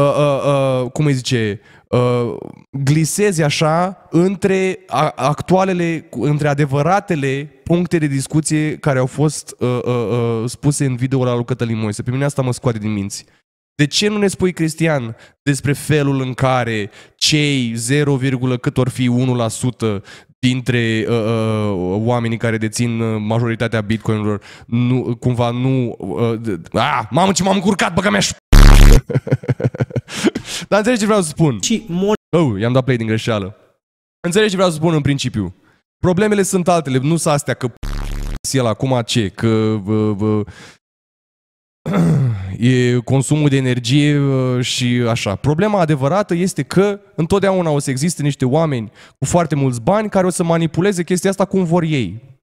Speaker 2: uh, uh, uh, cum îi zice, uh, Uh, glisezi așa între actualele, între adevăratele puncte de discuție care au fost uh, uh, uh, spuse în videoul al lui Cătălin Moise. Pe mine asta mă scoate din minți. De ce nu ne spui, Cristian, despre felul în care cei 0, cât or fi 1% dintre uh, uh, oamenii care dețin uh, majoritatea bitcoinurilor nu, cumva nu... Uh, ah, mamă ce m-am încurcat, băga mea Dar înțelegi ce vreau să spun. Și oh, i-am dat play din greșeală. Înțelegi ce vreau să spun în principiu. Problemele sunt altele, nu sunt astea că el acum ce, că vă, vă, e consumul de energie și așa. Problema adevărată este că întotdeauna o să existe niște oameni cu foarte mulți bani care o să manipuleze chestia asta cum vor ei.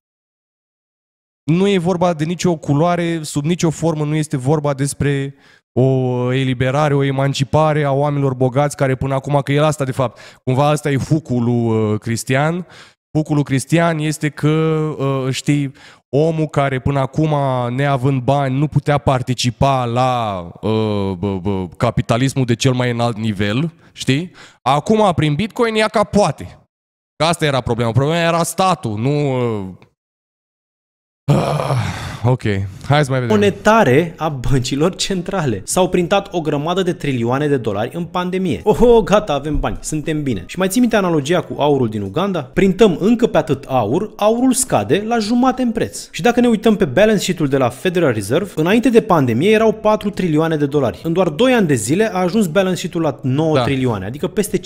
Speaker 2: Nu e vorba de nicio culoare, sub nicio formă nu este vorba despre o eliberare, o emancipare a oamenilor bogați care până acum, că el asta de fapt, cumva asta e hucul lui uh, Cristian, hucul lui Cristian este că, uh, știi, omul care până acum, neavând bani, nu putea participa la uh, b- b- capitalismul de cel mai înalt nivel, știi? Acum, prin Bitcoin, ea ca poate. Că asta era problema. Problema era statul, nu... Uh, uh ok. Hai să mai vedem.
Speaker 3: Monetare a băncilor centrale. S-au printat o grămadă de trilioane de dolari în pandemie. Oh, gata, avem bani, suntem bine. Și mai ții minte analogia cu aurul din Uganda? Printăm încă pe atât aur, aurul scade la jumate în preț. Și dacă ne uităm pe balance sheet-ul de la Federal Reserve, înainte de pandemie erau 4 trilioane de dolari. În doar 2 ani de zile a ajuns balance sheet-ul la 9 da. trilioane, adică peste 50%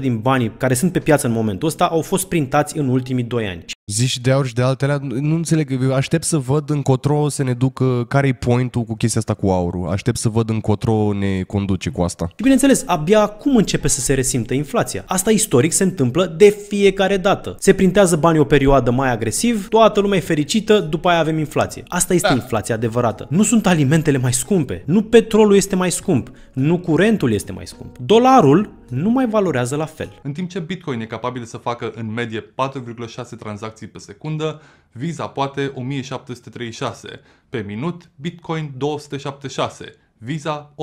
Speaker 3: din banii care sunt pe piață în momentul ăsta au fost printați în ultimii 2 ani.
Speaker 2: Zici de aur și de altele, nu înțeleg, aștept să văd încotro să ne ducă, care-i pointul cu chestia asta cu aurul, aștept să văd încotro ne conduce cu asta. Și
Speaker 3: bineînțeles, abia acum începe să se resimtă inflația. Asta istoric se întâmplă de fiecare dată. Se printează banii o perioadă mai agresiv, toată lumea e fericită, după aia avem inflație. Asta este da. inflația adevărată. Nu sunt alimentele mai scumpe, nu petrolul este mai scump, nu curentul este mai scump. Dolarul nu mai valorează la fel. În timp ce Bitcoin e capabil să
Speaker 4: facă în medie 4,6
Speaker 3: tranzacții tranzacții pe secundă,
Speaker 4: Visa poate 1736, pe minut Bitcoin 276, Visa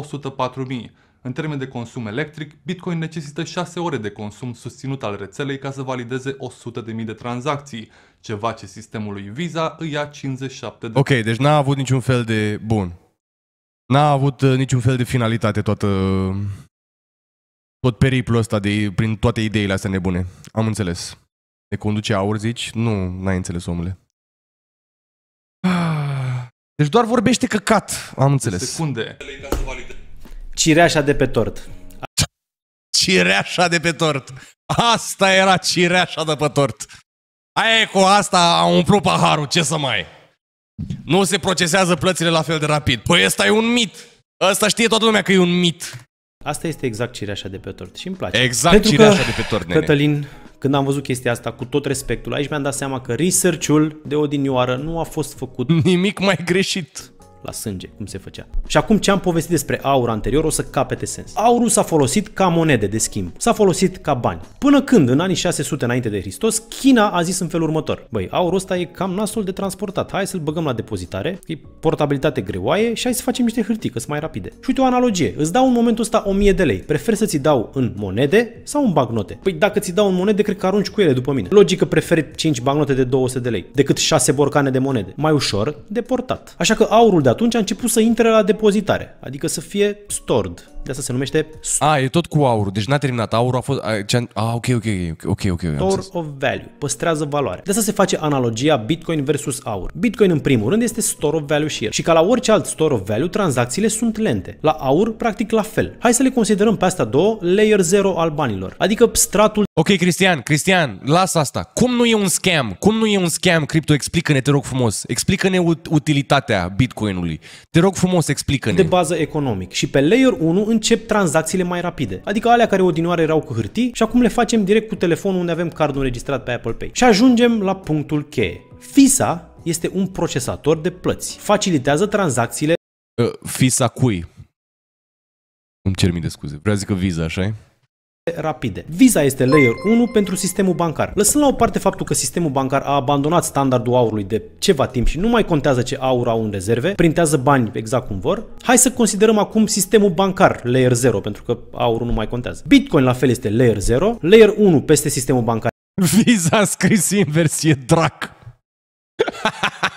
Speaker 4: 104.000. În termen de consum electric, Bitcoin necesită 6 ore de consum susținut al rețelei ca să valideze 100.000 de tranzacții, ceva ce sistemului Visa îi ia 57 de... Ok,
Speaker 2: deci n-a avut niciun fel de... Bun. N-a avut uh, niciun fel de finalitate toată... Tot periplul ăsta de, prin toate ideile astea nebune. Am înțeles ne conduce aur, zici? Nu, n-ai înțeles, omule.
Speaker 3: Deci doar vorbește căcat, am înțeles. Secunde. Cireașa de pe tort. Cireașa de pe
Speaker 2: tort. Asta era cireașa de pe tort. Aia e cu asta a umplut paharul, ce să mai... Nu se procesează plățile la fel de rapid. Păi ăsta e un mit.
Speaker 3: Ăsta știe toată lumea că e un mit. Asta este exact cireașa de pe tort și îmi place. Exact Pentru cireașa de pe tort, nene. Cătălin când am văzut chestia asta, cu tot respectul, aici mi-am dat seama că research-ul de odinioară nu a fost făcut. Nimic mai greșit la sânge, cum se făcea. Și acum ce am povestit despre aur anterior o să capete sens. Aurul s-a folosit ca monede de schimb, s-a folosit ca bani. Până când, în anii 600 înainte de Hristos, China a zis în felul următor. Băi, aurul ăsta e cam nasul de transportat, hai să-l băgăm la depozitare, e portabilitate greoaie și hai să facem niște hârtii, că mai rapide. Și uite o analogie, îți dau în momentul ăsta 1000 de lei, prefer să ți dau în monede sau în bagnote? Păi dacă ți dau în monede, cred că arunci cu ele după mine. Logică prefer 5 bagnote de 200 de lei decât 6 borcane de monede. Mai ușor, deportat. Așa că aurul de atunci a început să intre la depozitare, adică să fie stored, de asta se numește... A, e tot cu aurul, deci n-a terminat. Aurul a fost...
Speaker 2: A, a ok, ok, ok, ok, ok. Store
Speaker 3: of value, păstrează valoare. De asta se face analogia Bitcoin versus aur. Bitcoin în primul rând este store of value și el. Și ca la orice alt store of value, tranzacțiile sunt lente. La aur, practic la fel. Hai să le considerăm pe astea două layer 0 al banilor.
Speaker 2: Adică stratul... Ok, Cristian, Cristian, lasă asta. Cum nu e un scam? Cum nu e un scam cripto?
Speaker 3: Explică-ne, te rog frumos. Explică-ne utilitatea Bitcoinului. Te rog frumos, explică-ne. De bază economic. Și pe layer 1 încep tranzacțiile mai rapide. Adică alea care odinioară erau cu hârtii și acum le facem direct cu telefonul unde avem cardul înregistrat pe Apple Pay. Și ajungem la punctul cheie. FISA este un procesator de plăți. Facilitează tranzacțiile... Uh, FISA cui?
Speaker 2: Îmi cer mii de scuze. Vreau să zic că Visa, așa -i?
Speaker 3: rapide. Visa este layer 1 pentru sistemul bancar. Lăsând la o parte faptul că sistemul bancar a abandonat standardul aurului de ceva timp și nu mai contează ce aur au în rezerve, printează bani exact cum vor, hai să considerăm acum sistemul bancar layer 0 pentru că aurul nu mai contează. Bitcoin la fel este layer 0, layer 1 peste sistemul bancar. Visa a scris invers, e drac.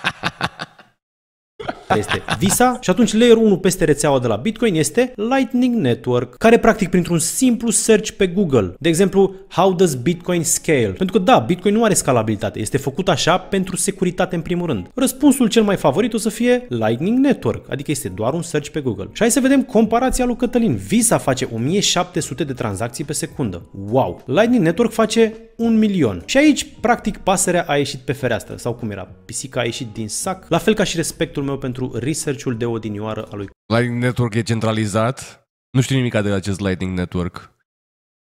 Speaker 3: este Visa și atunci layer 1 peste rețeaua de la Bitcoin este Lightning Network, care practic printr-un simplu search pe Google, de exemplu, how does Bitcoin scale? Pentru că da, Bitcoin nu are scalabilitate, este făcut așa pentru securitate în primul rând. Răspunsul cel mai favorit o să fie Lightning Network, adică este doar un search pe Google. Și hai să vedem comparația lui Cătălin. Visa face 1700 de tranzacții pe secundă. Wow! Lightning Network face un milion. Și aici, practic, pasărea a ieșit pe fereastră, sau cum era, pisica a ieșit din sac, la fel ca și respectul meu pentru research-ul de odinioară a lui. Lightning
Speaker 2: Network e centralizat? Nu știu nimic de acest Lightning Network.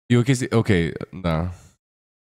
Speaker 2: E o chestie... Ok, da.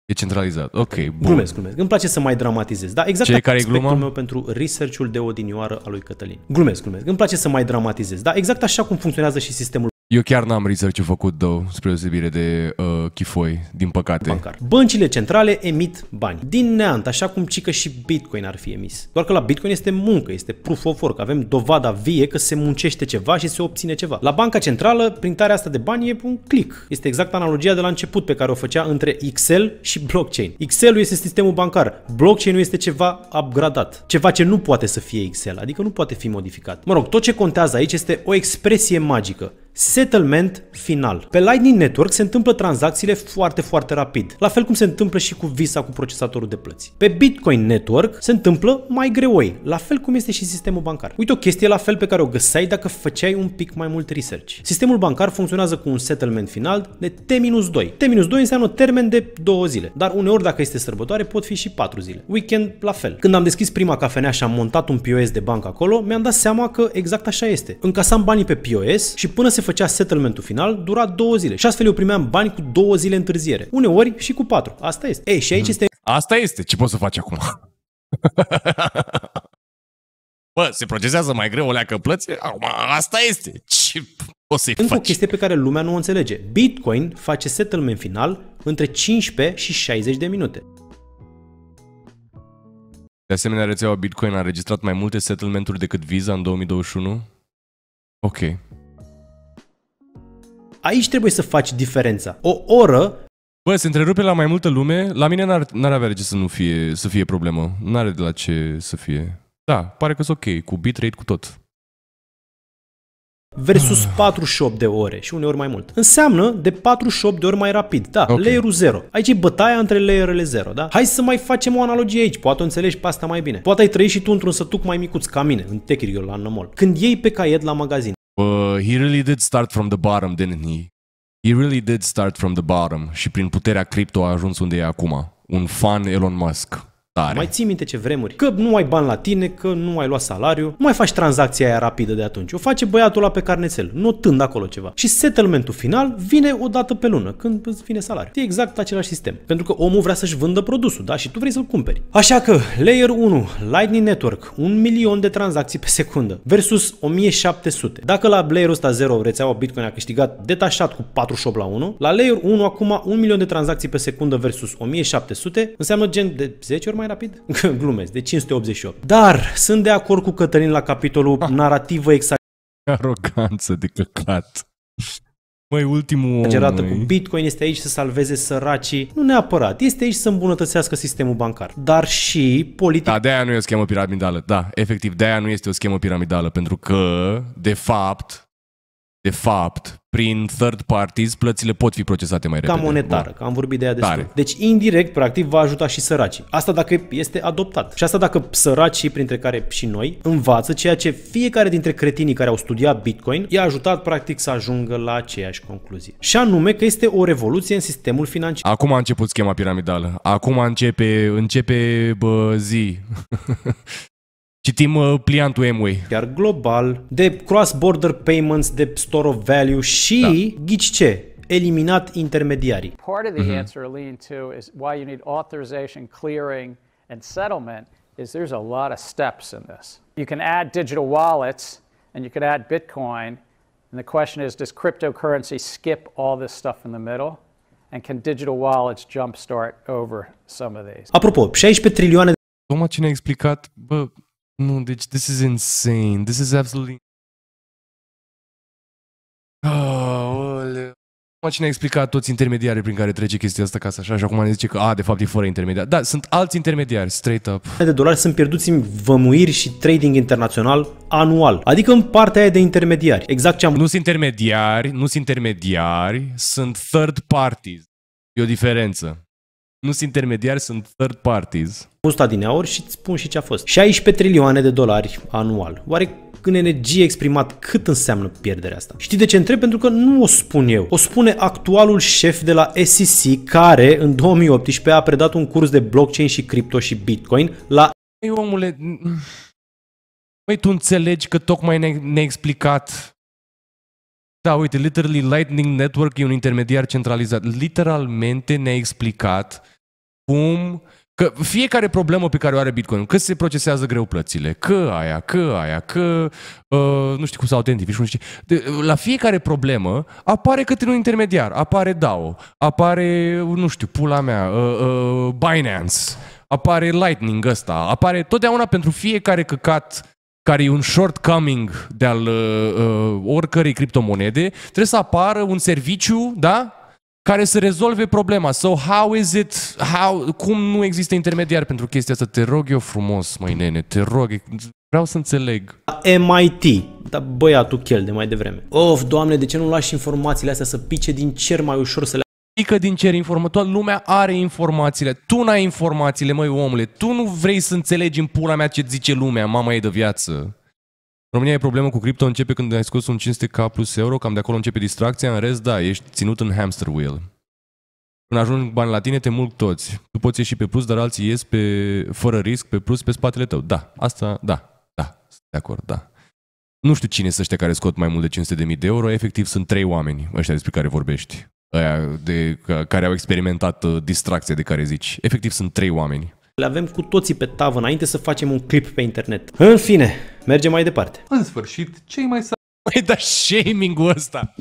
Speaker 2: E centralizat. Ok, bun. Glumesc, glumesc.
Speaker 3: Îmi place să mai dramatizez. Da, exact Cei care gluma? meu pentru research-ul de odinioară a lui Cătălin. Glumesc, glumesc. Îmi place să mai dramatizez. Da, exact așa cum funcționează și sistemul eu chiar n-am research făcut, două, spre osebire de uh, chifoi,
Speaker 2: din păcate. Bancar.
Speaker 3: Băncile centrale emit bani. Din neant, așa cum cică și Bitcoin ar fi emis. Doar că la Bitcoin este muncă, este proof of work. Avem dovada vie că se muncește ceva și se obține ceva. La banca centrală, printarea asta de bani e un click. Este exact analogia de la început pe care o făcea între Excel și blockchain. Excel-ul este sistemul bancar. Blockchain-ul este ceva upgradat. Ceva ce nu poate să fie Excel, adică nu poate fi modificat. Mă rog, tot ce contează aici este o expresie magică settlement final. Pe Lightning Network se întâmplă tranzacțiile foarte, foarte rapid, la fel cum se întâmplă și cu Visa cu procesatorul de plăți. Pe Bitcoin Network se întâmplă mai greoi, la fel cum este și sistemul bancar. Uite o chestie la fel pe care o găseai dacă făceai un pic mai mult research. Sistemul bancar funcționează cu un settlement final de T-2. T-2 înseamnă termen de două zile, dar uneori dacă este sărbătoare pot fi și patru zile. Weekend la fel. Când am deschis prima cafenea și am montat un POS de bancă acolo, mi-am dat seama că exact așa este. Încasam banii pe POS și până se se făcea settlementul final, dura două zile. Și astfel eu primeam bani cu două zile întârziere. Uneori și cu patru. Asta este. Ei, și aici mhm. este... Asta este. Ce poți să faci acum? Bă,
Speaker 2: se procesează mai greu o leacă plăți? Acum, asta este.
Speaker 3: Ce poți să-i Încă faci? o chestie pe care lumea nu o înțelege. Bitcoin face settlement final între 15 și 60 de minute.
Speaker 1: De
Speaker 2: asemenea, rețeaua Bitcoin a înregistrat mai multe settlementuri decât Visa în 2021. Ok
Speaker 3: aici trebuie să faci diferența. O oră
Speaker 2: Bă, se întrerupe la mai multă lume. La mine n-ar, n-ar avea de ce să nu fie, să fie problemă. N-are de la ce să fie. Da, pare că sunt ok, cu bitrate, cu tot.
Speaker 3: Versus 48 de ore și uneori mai mult. Înseamnă de 48 de ori mai rapid. Da, okay. layerul 0. Aici e bătaia între layerele 0, da? Hai să mai facem o analogie aici, poate o înțelegi pe asta mai bine. Poate ai trăit și tu într-un sătuc mai micuț ca mine, în Techirio, la Nămol. Când iei pe caiet la magazin,
Speaker 2: Uh, he really did start from the bottom, didn't he? He really did start from the bottom și prin puterea cripto a ajuns unde e acum. Un fan Elon Musk. Tare. Mai
Speaker 3: ții minte ce vremuri? Că nu ai bani la tine, că nu ai luat salariu, nu mai faci tranzacția aia rapidă de atunci. O face băiatul la pe carnețel, notând acolo ceva. Și settlementul final vine o dată pe lună, când îți vine salariul. E exact același sistem. Pentru că omul vrea să-și vândă produsul, da? Și tu vrei să-l cumperi. Așa că, Layer 1, Lightning Network, un milion de tranzacții pe secundă versus 1700. Dacă la Layer ăsta 0 rețeaua Bitcoin a câștigat detașat cu 48 la 1, la Layer 1 acum un milion de tranzacții pe secundă versus 1700 înseamnă gen de 10 ori mai rapid? Glumesc, de 588. Dar sunt de acord cu Cătălin la capitolul ah. narrativă exact. Aroganță
Speaker 2: de căcat.
Speaker 3: Măi, ultimul exagerată cu Bitcoin este aici să salveze săracii. Nu neapărat, este aici să îmbunătățească sistemul bancar. Dar și politica Da, de-aia
Speaker 2: nu e o schemă piramidală. Da, efectiv, de-aia nu este o schemă piramidală. Pentru că, de fapt, de fapt, prin third parties, plățile pot fi procesate mai repede. Ca monetară, că am vorbit de ea destul. Tare.
Speaker 3: Deci, indirect, practic, va ajuta și săracii. Asta dacă este adoptat. Și asta dacă săracii, printre care și noi, învață ceea ce fiecare dintre cretinii care au studiat Bitcoin i-a ajutat, practic, să ajungă la aceeași concluzie. Și anume că este o revoluție în sistemul
Speaker 2: financiar. Acum a început schema piramidală. Acum începe, începe bă, zi.
Speaker 3: Citim uh, pliantul Emway. Iar global, de cross-border payments, de store of value și, da. ghici ce, eliminat intermediarii. Part of the mhm. answer,
Speaker 1: Lean, too, is why you need authorization, clearing and settlement is there's a lot of steps in this. You can add digital wallets and you can add Bitcoin. And the question is, does cryptocurrency skip all this stuff in the middle? And can digital wallets jumpstart over some of these? Apropo, 16
Speaker 2: trilioane Tocmai cine a explicat, bă, nu, deci this is insane. This is absolutely... Oh, Mă, cine a explicat toți intermediarii prin care trece chestia
Speaker 3: asta ca să așa și acum ne zice că, a, de fapt e fără intermediar. Da, sunt alți intermediari, straight up. de dolari sunt pierduți în vămuiri și trading internațional anual, adică în partea aia de intermediari. Exact ce am... Nu
Speaker 2: sunt intermediari, nu sunt intermediari,
Speaker 3: sunt third parties. E o diferență nu sunt intermediari, sunt third parties. din aur și îți spun și ce a fost. 16 trilioane de dolari anual. Oare în energie exprimat cât înseamnă pierderea asta? Știi de ce întreb? Pentru că nu o spun eu. O spune actualul șef de la SEC care în 2018 a predat un curs de blockchain și cripto și bitcoin la...
Speaker 2: Ei, omule, Păi tu înțelegi că tocmai ne- ne-ai explicat da, uite, literally Lightning Network e un intermediar centralizat. Literalmente ne-a explicat cum că fiecare problemă pe care o are Bitcoin, că se procesează greu plățile, că aia, că aia, că uh, nu știu cum să autentifici, nu știu. De, la fiecare problemă apare către un intermediar, apare DAO, apare, nu știu, pula mea, uh, uh, Binance, apare Lightning ăsta, apare totdeauna pentru fiecare căcat care e un shortcoming de-al uh, uh, oricărei criptomonede, trebuie să apară un serviciu, da? care să rezolve problema. So how is it, how, cum nu există intermediar pentru chestia asta? Te rog eu frumos, mai
Speaker 3: nene, te rog, vreau să înțeleg. MIT, da, băiatul chel de mai devreme. Of, doamne, de ce nu lași informațiile astea să pice din cer mai ușor să le pică din cer informator,
Speaker 2: lumea are informațiile. Tu n-ai informațiile, măi omule. Tu nu vrei să înțelegi în pula mea ce zice lumea, mama e de viață. România e problemă cu cripto, începe când ai scos un 500k plus euro, cam de acolo începe distracția, în rest, da, ești ținut în hamster wheel. Când ajung bani la tine, te mulc toți. Tu poți ieși pe plus, dar alții ies pe, fără risc, pe plus, pe spatele tău. Da, asta, da, da, de acord, da. Nu știu cine sunt ăștia care scot mai mult de 500.000 de euro, efectiv sunt trei oameni ăștia despre care vorbești aia de, care au experimentat uh, distracția de care zici. Efectiv sunt trei oameni.
Speaker 3: Le avem cu toții pe tavă înainte să facem un clip pe internet. În fine, mergem mai departe. În sfârșit, cei mai să... Păi, da,
Speaker 2: shaming-ul ăsta!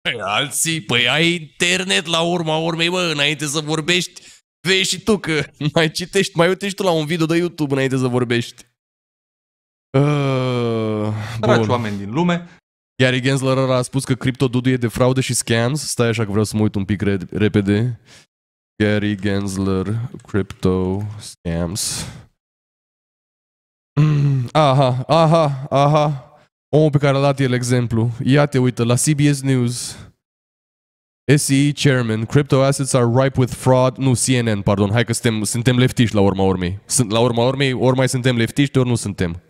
Speaker 2: Păi, alții, păi ai internet la urma urmei, bă, înainte să vorbești, vezi și tu că mai citești, mai uitești tu la un video de YouTube înainte să vorbești.
Speaker 4: Uh, Dragi oameni din lume, Gary
Speaker 2: Gensler a spus că crypto dudu e de fraude și scams. Stai așa că vreau să mă uit un pic re- repede. Gary Gensler, crypto scams. Aha, aha, aha. Omul pe care l-a dat el exemplu. Ia te uită la CBS News. SE Chairman, crypto assets are ripe with fraud. Nu, CNN, pardon. Hai că suntem, suntem leftiști la urma urmei. Sunt, la urma urmei, ori mai suntem leftiști, ori nu suntem.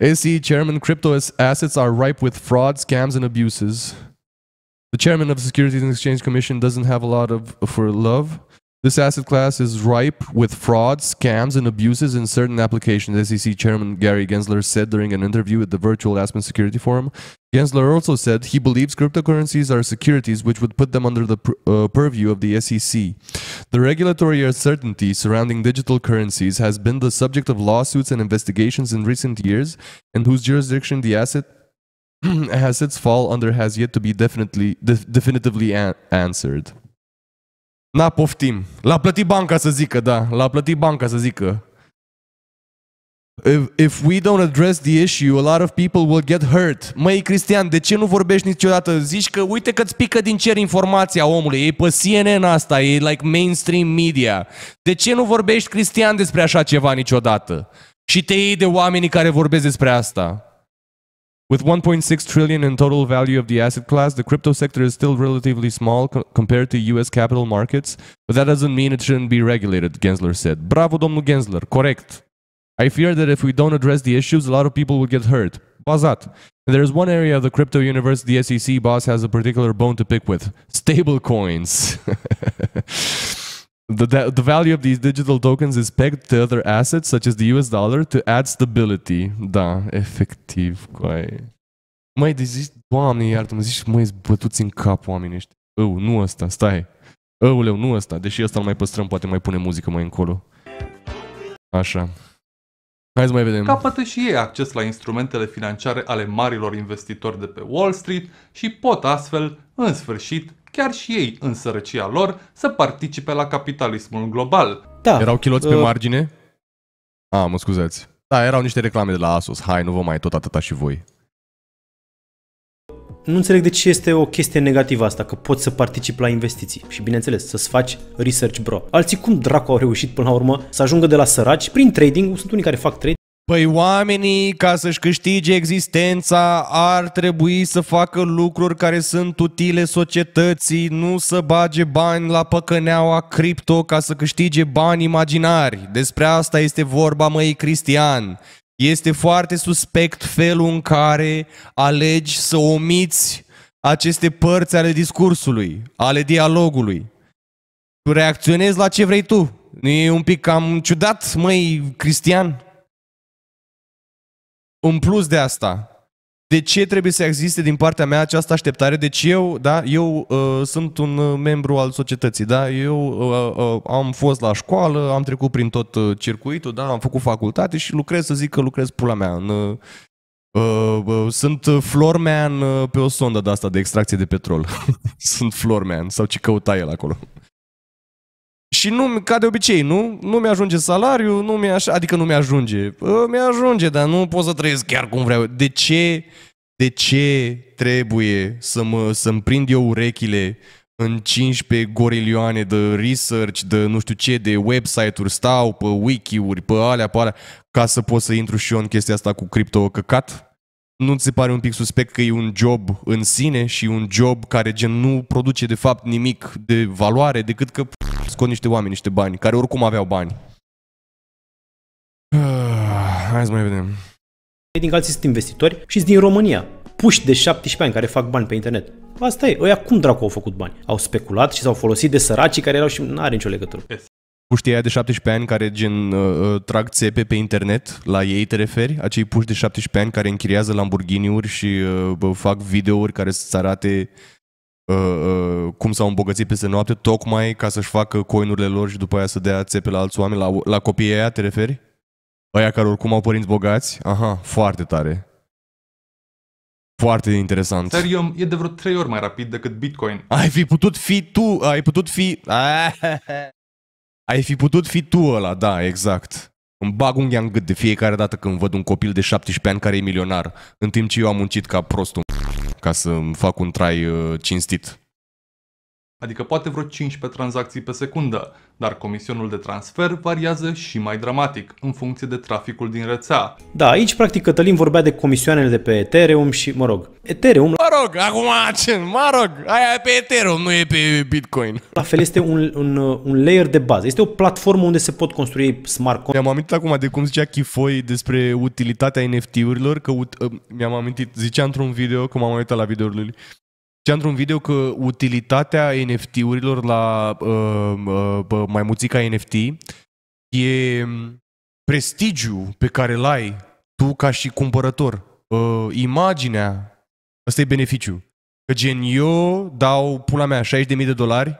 Speaker 2: AC chairman, crypto assets are ripe with fraud, scams, and abuses. The chairman of the Securities and Exchange Commission doesn't have a lot of for love. This asset class is ripe with fraud, scams, and abuses in certain applications, SEC Chairman Gary Gensler said during an interview at the virtual Aspen Security Forum. Gensler also said he believes cryptocurrencies are securities which would put them under the pur uh, purview of the SEC. The regulatory uncertainty surrounding digital currencies has been the subject of lawsuits and investigations in recent years, and whose jurisdiction the asset assets fall under has yet to be definitely, de definitively answered. Na, poftim. L-a plătit banca să zică, da. L-a plătit banca să zică. If, if we don't address the issue, a lot of people will get hurt. Măi, Cristian, de ce nu vorbești niciodată? Zici că uite că-ți pică din cer informația omului. E pe CNN asta, e like mainstream media. De ce nu vorbești, Cristian, despre așa ceva niciodată? Și te iei de oamenii care vorbesc despre asta. With 1.6 trillion in total value of the asset class, the crypto sector is still relatively small co compared to US capital markets, but that doesn't mean it shouldn't be regulated, Gensler said. Bravo, domnul Gensler, correct. I fear that if we don't address the issues, a lot of people will get hurt. Bazat. There is one area of the crypto universe the SEC boss has a particular bone to pick with. Stablecoins. The, the value of these digital tokens is pegged to other assets, such as the US dollar, to add stability. Da, efectiv, coaie. Măi, de zici, doamne, iartă-mă, zici, măi, bătuți în cap oamenii Eu nu ăsta, leu, nu ăsta, deși ăsta îl mai păstrăm, poate mai pune muzică mai încolo. Așa. Hai să mai vedem. Capătă
Speaker 4: și ei acces la instrumentele financiare ale marilor investitori de pe Wall Street și pot astfel, în sfârșit, chiar și ei în sărăcia lor, să participe la capitalismul global. Da. Erau chiloți uh... pe margine?
Speaker 2: A, ah, mă scuzați. Da, erau niște reclame de la Asus. Hai, nu vă mai tot atâta și voi.
Speaker 3: Nu înțeleg de ce este o chestie negativă asta, că poți să participi la investiții și, bineînțeles, să-ți faci research bro. Alții cum dracu au reușit până la urmă să ajungă de la săraci prin trading, sunt unii care fac trading.
Speaker 2: Păi oamenii, ca să-și câștige existența, ar trebui să facă lucruri care sunt utile societății, nu să bage bani la păcăneaua cripto ca să câștige bani imaginari. Despre asta este vorba, măi, Cristian. Este foarte suspect felul în care alegi să omiți aceste părți ale discursului, ale dialogului. reacționezi la ce vrei tu. Nu E un pic cam ciudat, măi, Cristian. În plus de asta, de ce trebuie să existe din partea mea această așteptare? Deci eu, da, eu uh, sunt un uh, membru al societății, da, eu uh, uh, am fost la școală, am trecut prin tot uh, circuitul, da, am făcut facultate și lucrez să zic că lucrez pula mea. În, uh, uh, uh sunt florman uh, pe o sondă de asta de extracție de petrol. sunt florman sau ce căuta el acolo. Și nu, ca de obicei, nu? Nu mi-ajunge salariul, nu mi așa, adică nu mi-ajunge. Mi-ajunge, dar nu pot să trăiesc chiar cum vreau. De ce, de ce trebuie să mă, să-mi prind eu urechile în 15 gorilioane de research, de nu știu ce, de website-uri, stau pe wiki-uri, pe alea, pe alea, ca să pot să intru și eu în chestia asta cu cripto căcat? nu ți se pare un pic suspect că e un job în sine și un job care gen nu produce de fapt nimic de valoare decât că scot niște oameni niște bani, care oricum aveau bani?
Speaker 3: Ah, hai să mai vedem. Din alții sunt investitori și din România, puși de 17 ani care fac bani pe internet. Asta e, ăia cum dracu au făcut bani? Au speculat și s-au folosit de săracii care erau și nu are nicio legătură puști aia de 17 ani care gen uh, uh, trag
Speaker 2: țepe pe internet, la ei te referi? Acei puși de 17 ani care închiriază Lamborghini-uri și uh, fac videouri care să-ți arate uh, uh, cum s-au îmbogățit peste noapte, tocmai ca să-și facă coinurile lor și după aia să dea țepe la alți oameni, la, la copiii aia te referi? Aia care oricum au părinți bogați? Aha, foarte tare. Foarte interesant.
Speaker 4: eu, e de vreo trei ori mai rapid decât Bitcoin.
Speaker 2: Ai fi putut fi tu, ai putut fi... Ai fi putut fi tu ăla, da, exact. Îmi bag unghia în gât de fiecare dată când văd un copil de 17 ani care e milionar, în timp ce eu am muncit ca prostul ca să fac un trai uh, cinstit
Speaker 4: adică poate vreo 15 tranzacții pe secundă, dar comisionul de transfer variază și mai dramatic, în funcție de traficul din rețea.
Speaker 3: Da, aici practic Cătălin vorbea de comisioanele de pe Ethereum și, mă rog, Ethereum... Mă
Speaker 2: rog, acum ce, mă rog, aia e pe
Speaker 3: Ethereum, nu e pe Bitcoin. La fel este un, un, un layer de bază, este o platformă unde se pot construi smart contracts. Mi-am amintit acum de
Speaker 2: cum zicea Chifoi despre utilitatea NFT-urilor, că uh, mi-am amintit, zicea într-un video, cum am uitat la videourile. lui, ce într-un video că utilitatea NFT-urilor la uh, uh, maimuțica NFT e prestigiu pe care îl ai tu ca și cumpărător. Uh, imaginea, asta e beneficiu. Că gen eu dau pula mea 60.000 de dolari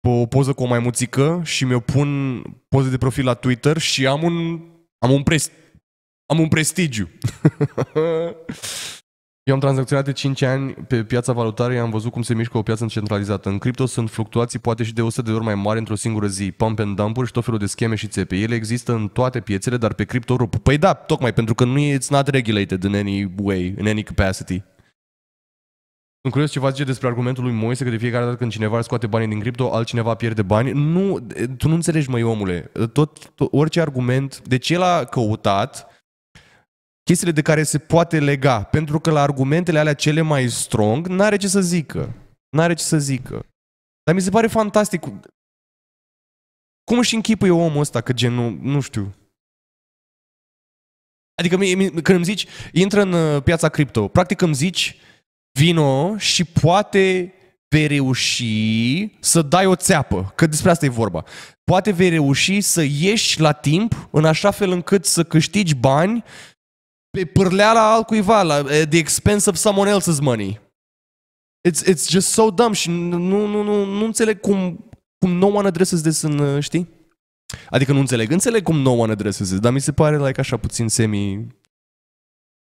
Speaker 2: pe o poză cu o maimuțică și mi-o pun poze de profil la Twitter și am un, am un, pres, am un prestigiu. Eu am tranzacționat de 5 ani pe piața valutară, am văzut cum se mișcă o piață centralizată. În cripto sunt fluctuații poate și de 100 de ori mai mari într-o singură zi, pump and dump și tot felul de scheme și țepe. Ele există în toate piețele, dar pe cripto rup. Păi da, tocmai pentru că nu e, it's not regulated in any way, in any capacity. Sunt curios ce v zice despre argumentul lui Moise că de fiecare dată când cineva scoate bani din cripto, altcineva pierde bani. Nu, tu nu înțelegi, măi omule, tot, tot orice argument, de ce l-a căutat, chestiile de care se poate lega, pentru că la argumentele alea cele mai strong n-are ce să zică. N-are ce să zică. Dar mi se pare
Speaker 1: fantastic. Cum își închipuie omul ăsta că gen, nu, nu știu. Adică când îmi zici, intră în uh, piața cripto, practic îmi
Speaker 2: zici, vino și poate vei reuși să dai o țeapă, că despre asta e vorba. Poate vei reuși să ieși la timp în așa fel încât să câștigi bani pe pârleala altcuiva, la, at eh, the expense of someone else's money. It's, it's just so dumb și nu, nu, nu, nu înțeleg cum, cum no one addresses this în, eh, știi? Adică nu înțeleg, înțeleg cum no one addresses this, dar mi se pare like așa puțin semi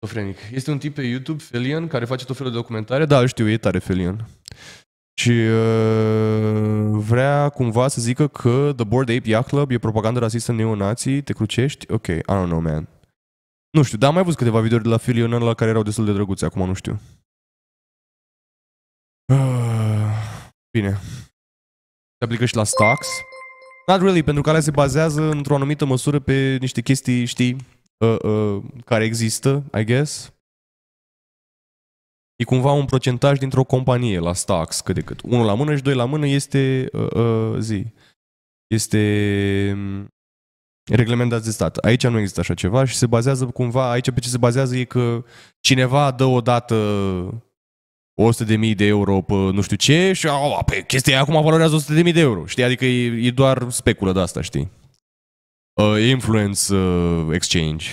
Speaker 2: Schizofrenic. Este un tip pe YouTube, Felion, care face tot felul de documentare. Da, știu, e tare Felion. Și uh, vrea cumva să zică că The Board Ape Yacht Club e propagandă rasistă neonații, te crucești? Ok, I don't know, man. Nu știu, dar am mai văzut câteva videouri de la Filionan la care erau destul de drăguți, acum nu știu.
Speaker 1: Ah, bine. Se aplică și la stocks.
Speaker 2: Not really, pentru că alea se bazează într-o anumită măsură pe niște chestii, știi, uh, uh, care există, I guess. E cumva un procentaj dintr-o companie la stocks, cât de cât. Unul la mână și doi la mână este uh, uh, zi. Este reglementați de stat. Aici nu există așa ceva și se bazează cumva, aici pe ce se bazează e că cineva dă o dată 100.000 de mii de euro pe nu știu ce și a, pe chestia aia acum valorează 100.000 de
Speaker 1: mii de euro, știi? Adică e, e doar speculă de asta, știi? Uh, influence uh, exchange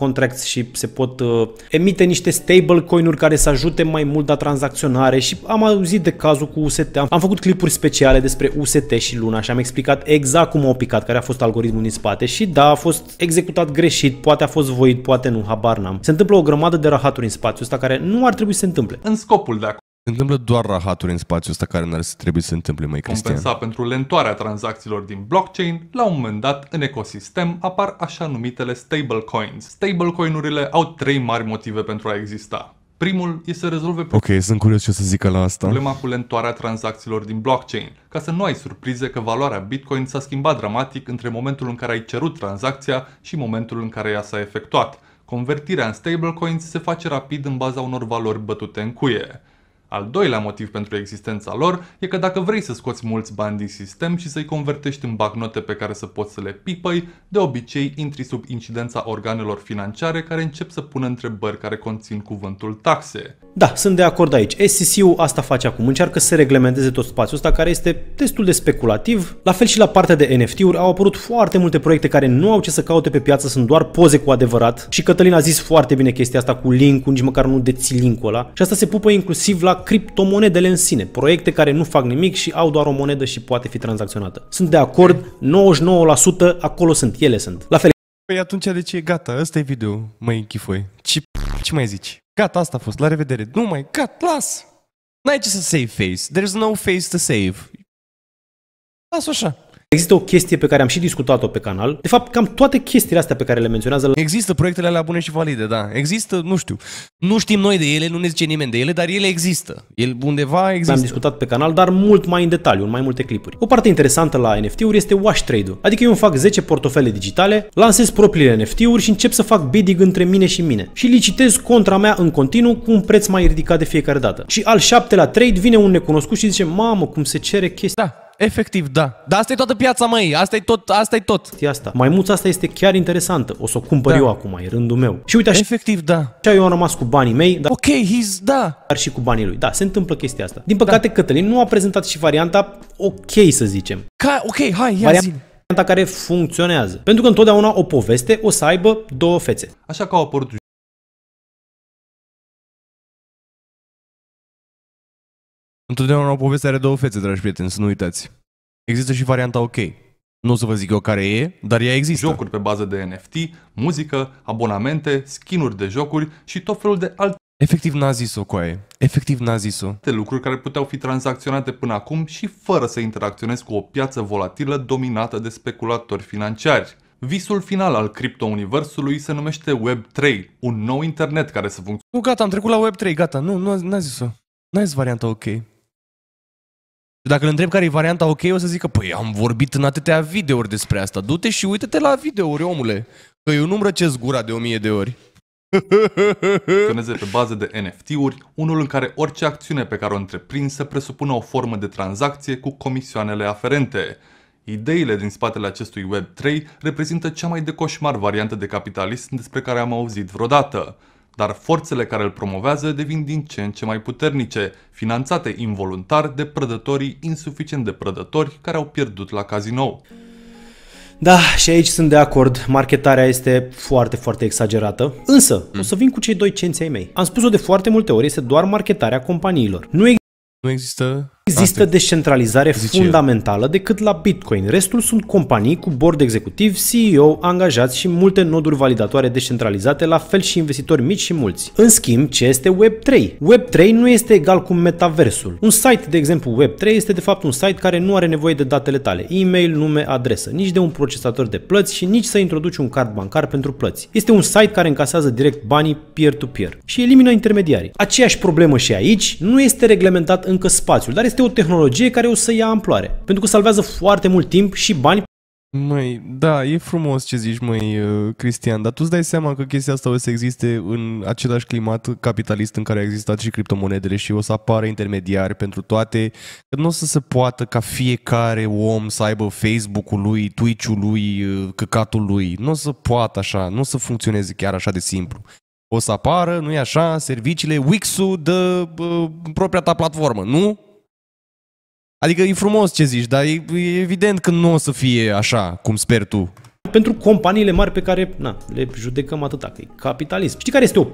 Speaker 3: contracts și se pot uh, emite niște coin uri care să ajute mai mult la tranzacționare și am auzit de cazul cu UST. Am, am făcut clipuri speciale despre UST și Luna și am explicat exact cum au picat, care a fost algoritmul din spate și da, a fost executat greșit, poate a fost voit, poate nu, habar n-am. Se întâmplă o grămadă de rahaturi în spațiul ăsta care nu ar trebui să se întâmple. În scopul de a se întâmplă doar rahaturi în spațiul ăsta care n-ar trebui să se întâmple, mai Cristian. Compensa
Speaker 4: pentru lentoarea tranzacțiilor din blockchain, la un moment dat, în ecosistem, apar așa numitele stablecoins. Stablecoinurile au trei mari motive pentru a exista. Primul e să rezolve
Speaker 2: Ok, sunt curios ce să zică la asta. problema
Speaker 4: cu lentoarea tranzacțiilor din blockchain, ca să nu ai surprize că valoarea Bitcoin s-a schimbat dramatic între momentul în care ai cerut tranzacția și momentul în care ea s-a efectuat. Convertirea în stablecoins se face rapid în baza unor valori bătute în cuie. Al doilea motiv pentru existența lor e că dacă vrei să scoți mulți bani din sistem și să-i convertești în bagnote pe care să poți să le pipăi, de obicei intri sub incidența organelor financiare care încep să pună
Speaker 3: întrebări care conțin cuvântul taxe. Da, sunt de acord aici. scc ul asta face acum, încearcă să reglementeze tot spațiul ăsta care este destul de speculativ. La fel și la partea de NFT-uri au apărut foarte multe proiecte care nu au ce să caute pe piață, sunt doar poze cu adevărat și Cătălin a zis foarte bine chestia asta cu link nici măcar nu deții link-ul ăla și asta se pupă inclusiv la criptomonedele în sine, proiecte care nu fac nimic și au doar o monedă și poate fi tranzacționată. Sunt de acord, 99% acolo sunt, ele sunt. La fel. Păi atunci de ce e gata, ăsta e video, măi chifoi. Ce, ce mai zici? Gata, asta a fost, la revedere. Nu mai, gata, las! N-ai ce să save face. There's no face to save. Las-o așa. Există o chestie pe care am și discutat-o pe canal. De fapt, cam toate chestiile astea pe care le menționează... Există proiectele alea bune și valide, da. Există, nu știu. Nu știm noi de ele, nu ne zice nimeni de ele, dar ele există. El undeva există. Am discutat pe canal, dar mult mai în detaliu, în mai multe clipuri. O parte interesantă la NFT-uri este wash trade-ul. Adică eu îmi fac 10 portofele digitale, lansez propriile NFT-uri și încep să fac bidding între mine și mine. Și licitez contra mea în continuu cu un preț mai ridicat de fiecare dată. Și al șaptelea trade vine un necunoscut și zice, mamă, cum se cere chestia. Da Efectiv, da. Dar asta e toată piața, măi. Asta e tot, asta e tot. E asta. Maimuța asta este chiar interesantă. O să o cumpăr da. eu acum, e rândul meu. Și uite așa. Efectiv, da. Și eu am rămas cu banii mei, dar Ok, he's da. Dar și cu banii lui. Da, se întâmplă chestia asta. Din păcate, da. Cătălin nu a prezentat și varianta ok, să zicem.
Speaker 2: Ca, ok, hai, ia Variant... zi
Speaker 3: varianta care funcționează. Pentru că întotdeauna o poveste o să aibă două fețe. Așa că au apărut
Speaker 1: Întotdeauna o poveste are două fețe, dragi prieteni, să nu uitați. Există și varianta ok. Nu o să vă zic eu
Speaker 2: care e, dar
Speaker 4: ea există. Jocuri pe bază de NFT, muzică, abonamente, skinuri de jocuri și tot felul de alte
Speaker 2: Efectiv n-a zis-o, coaie. Efectiv n-a zis-o.
Speaker 4: De lucruri care puteau fi tranzacționate până acum și fără să interacționezi cu o piață volatilă dominată de speculatori financiari. Visul final al criptouniversului se numește Web3, un nou internet care să funcționeze.
Speaker 2: Nu, gata, am trecut la Web3, gata, nu, nu, n-a zis-o. N-a zis varianta ok. Și dacă îl întreb care e varianta ok, o să zică, păi am vorbit în atâtea videouri despre asta, du-te și uite-te la videouri, omule, că eu nu-mi răcesc gura de o mie de ori.
Speaker 4: Funcționeze pe bază de NFT-uri, unul în care orice acțiune pe care o întreprind să presupună o formă de tranzacție cu comisioanele aferente. Ideile din spatele acestui Web3 reprezintă cea mai de coșmar variantă de capitalism despre care am auzit vreodată dar forțele care îl promovează devin din ce în ce mai puternice, finanțate involuntar de prădătorii insuficient de prădători care au pierdut la cazinou.
Speaker 3: Da, și aici sunt de acord. Marketarea este foarte, foarte exagerată. Însă, mm. o să vin cu cei doi cenți ai mei. Am spus-o de foarte multe ori, este doar marketarea companiilor. Nu, ex- nu există Există Asta descentralizare fundamentală el. decât la Bitcoin. Restul sunt companii cu board executiv, CEO, angajați și multe noduri validatoare descentralizate, la fel și investitori mici și mulți. În schimb, ce este Web3? Web3 nu este egal cu metaversul. Un site, de exemplu Web3, este de fapt un site care nu are nevoie de datele tale, e-mail, nume, adresă, nici de un procesator de plăți și nici să introduci un card bancar pentru plăți. Este un site care încasează direct banii peer-to-peer și elimină intermediarii. Aceeași problemă și aici, nu este reglementat încă spațiul, dar este este o tehnologie care o să ia amploare. Pentru că salvează foarte mult timp și bani. Măi, da, e frumos ce zici, măi, uh, Cristian, dar tu îți dai seama că chestia asta o să existe în
Speaker 2: același climat capitalist în care a existat și criptomonedele și o să apară intermediari pentru toate, că nu o să se poată ca fiecare om să aibă Facebook-ul lui, Twitch-ul lui, uh, căcatul lui, nu o să poată așa, nu o să funcționeze chiar așa de simplu o să apară, nu-i așa, serviciile, Wix-ul de uh, propria ta platformă, nu?
Speaker 3: Adică e frumos ce zici, dar e, e evident că nu o să fie așa cum sper tu. Pentru companiile mari pe care na, le judecăm atâta, că e capitalism. Știi care este o...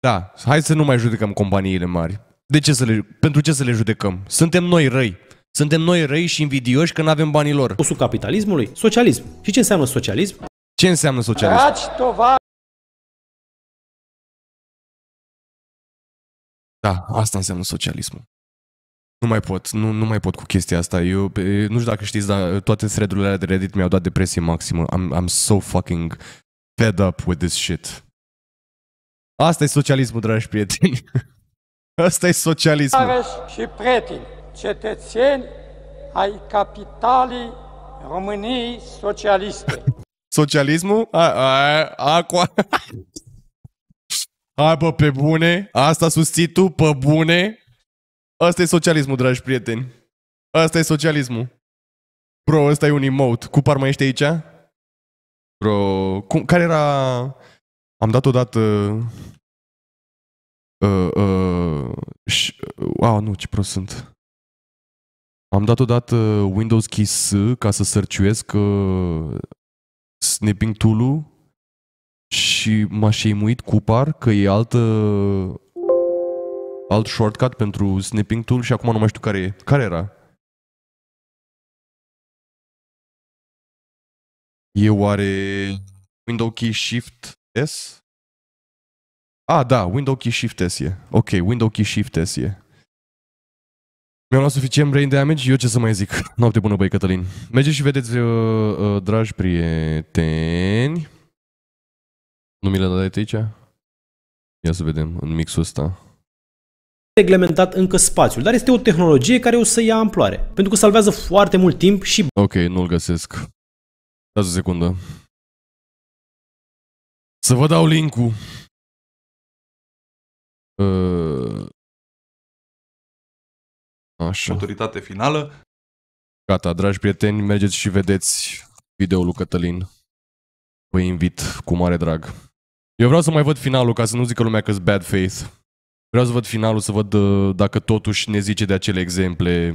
Speaker 3: Da,
Speaker 2: hai să nu mai judecăm companiile mari. De ce să le, pentru ce să le judecăm? Suntem
Speaker 3: noi răi. Suntem noi răi și invidioși că nu avem banii lor. Osul capitalismului? Socialism. Și ce înseamnă socialism? Ce înseamnă socialism? Raci,
Speaker 1: Da, asta înseamnă socialismul. Nu mai
Speaker 2: pot, nu, nu mai pot cu chestia asta. Eu nu știu dacă știți, dar uh, toate threadurile alea de Reddit mi-au dat depresie maximă. I'm, I'm so fucking fed up with this shit. Asta e socialismul, dragi prieteni. Asta e socialismul. Dragi
Speaker 3: și prieteni, cetățeni ai capitalii României socialiste.
Speaker 2: Socialismul? A, a, cu. Hai bă, pe bune, asta susții tu, pe bune, Asta e socialismul, dragi prieteni. Asta e socialismul. Bro, ăsta e un emote. Cupar mai ești aici? Bro, cum, care era... Am dat odată... Uh, uh, și, uh, nu, ce prost sunt. Am dat odată Windows Key S ca să sărciuiesc uh, snipping tool-ul și m-a șeimuit Cupar că e
Speaker 1: altă, alt shortcut pentru snipping tool și acum nu mai știu care e. Care era? E oare Windows Key Shift S? Ah, da, Windows Key Shift S e. Ok, Windows Key Shift S e. Mi-am
Speaker 2: luat suficient brain damage, eu ce să mai zic. Noapte bună, băi, Cătălin. Mergeți și vedeți, uh, uh, dragi prieteni. Nu mi le dai aici? Ia să vedem în mixul ăsta
Speaker 3: reglementat încă spațiul, dar este o tehnologie care o să ia amploare, pentru că salvează foarte mult timp și... Ok, nu-l găsesc. Dați
Speaker 1: o secundă. Să vă dau link-ul. Uh... Așa. Autoritate finală. Gata, dragi prieteni, mergeți și vedeți videoul lui
Speaker 2: Cătălin. Vă invit cu mare drag. Eu vreau să mai văd finalul ca să nu zică lumea că bad faith. Vreau să văd finalul, să văd uh, dacă totuși ne zice de acele exemple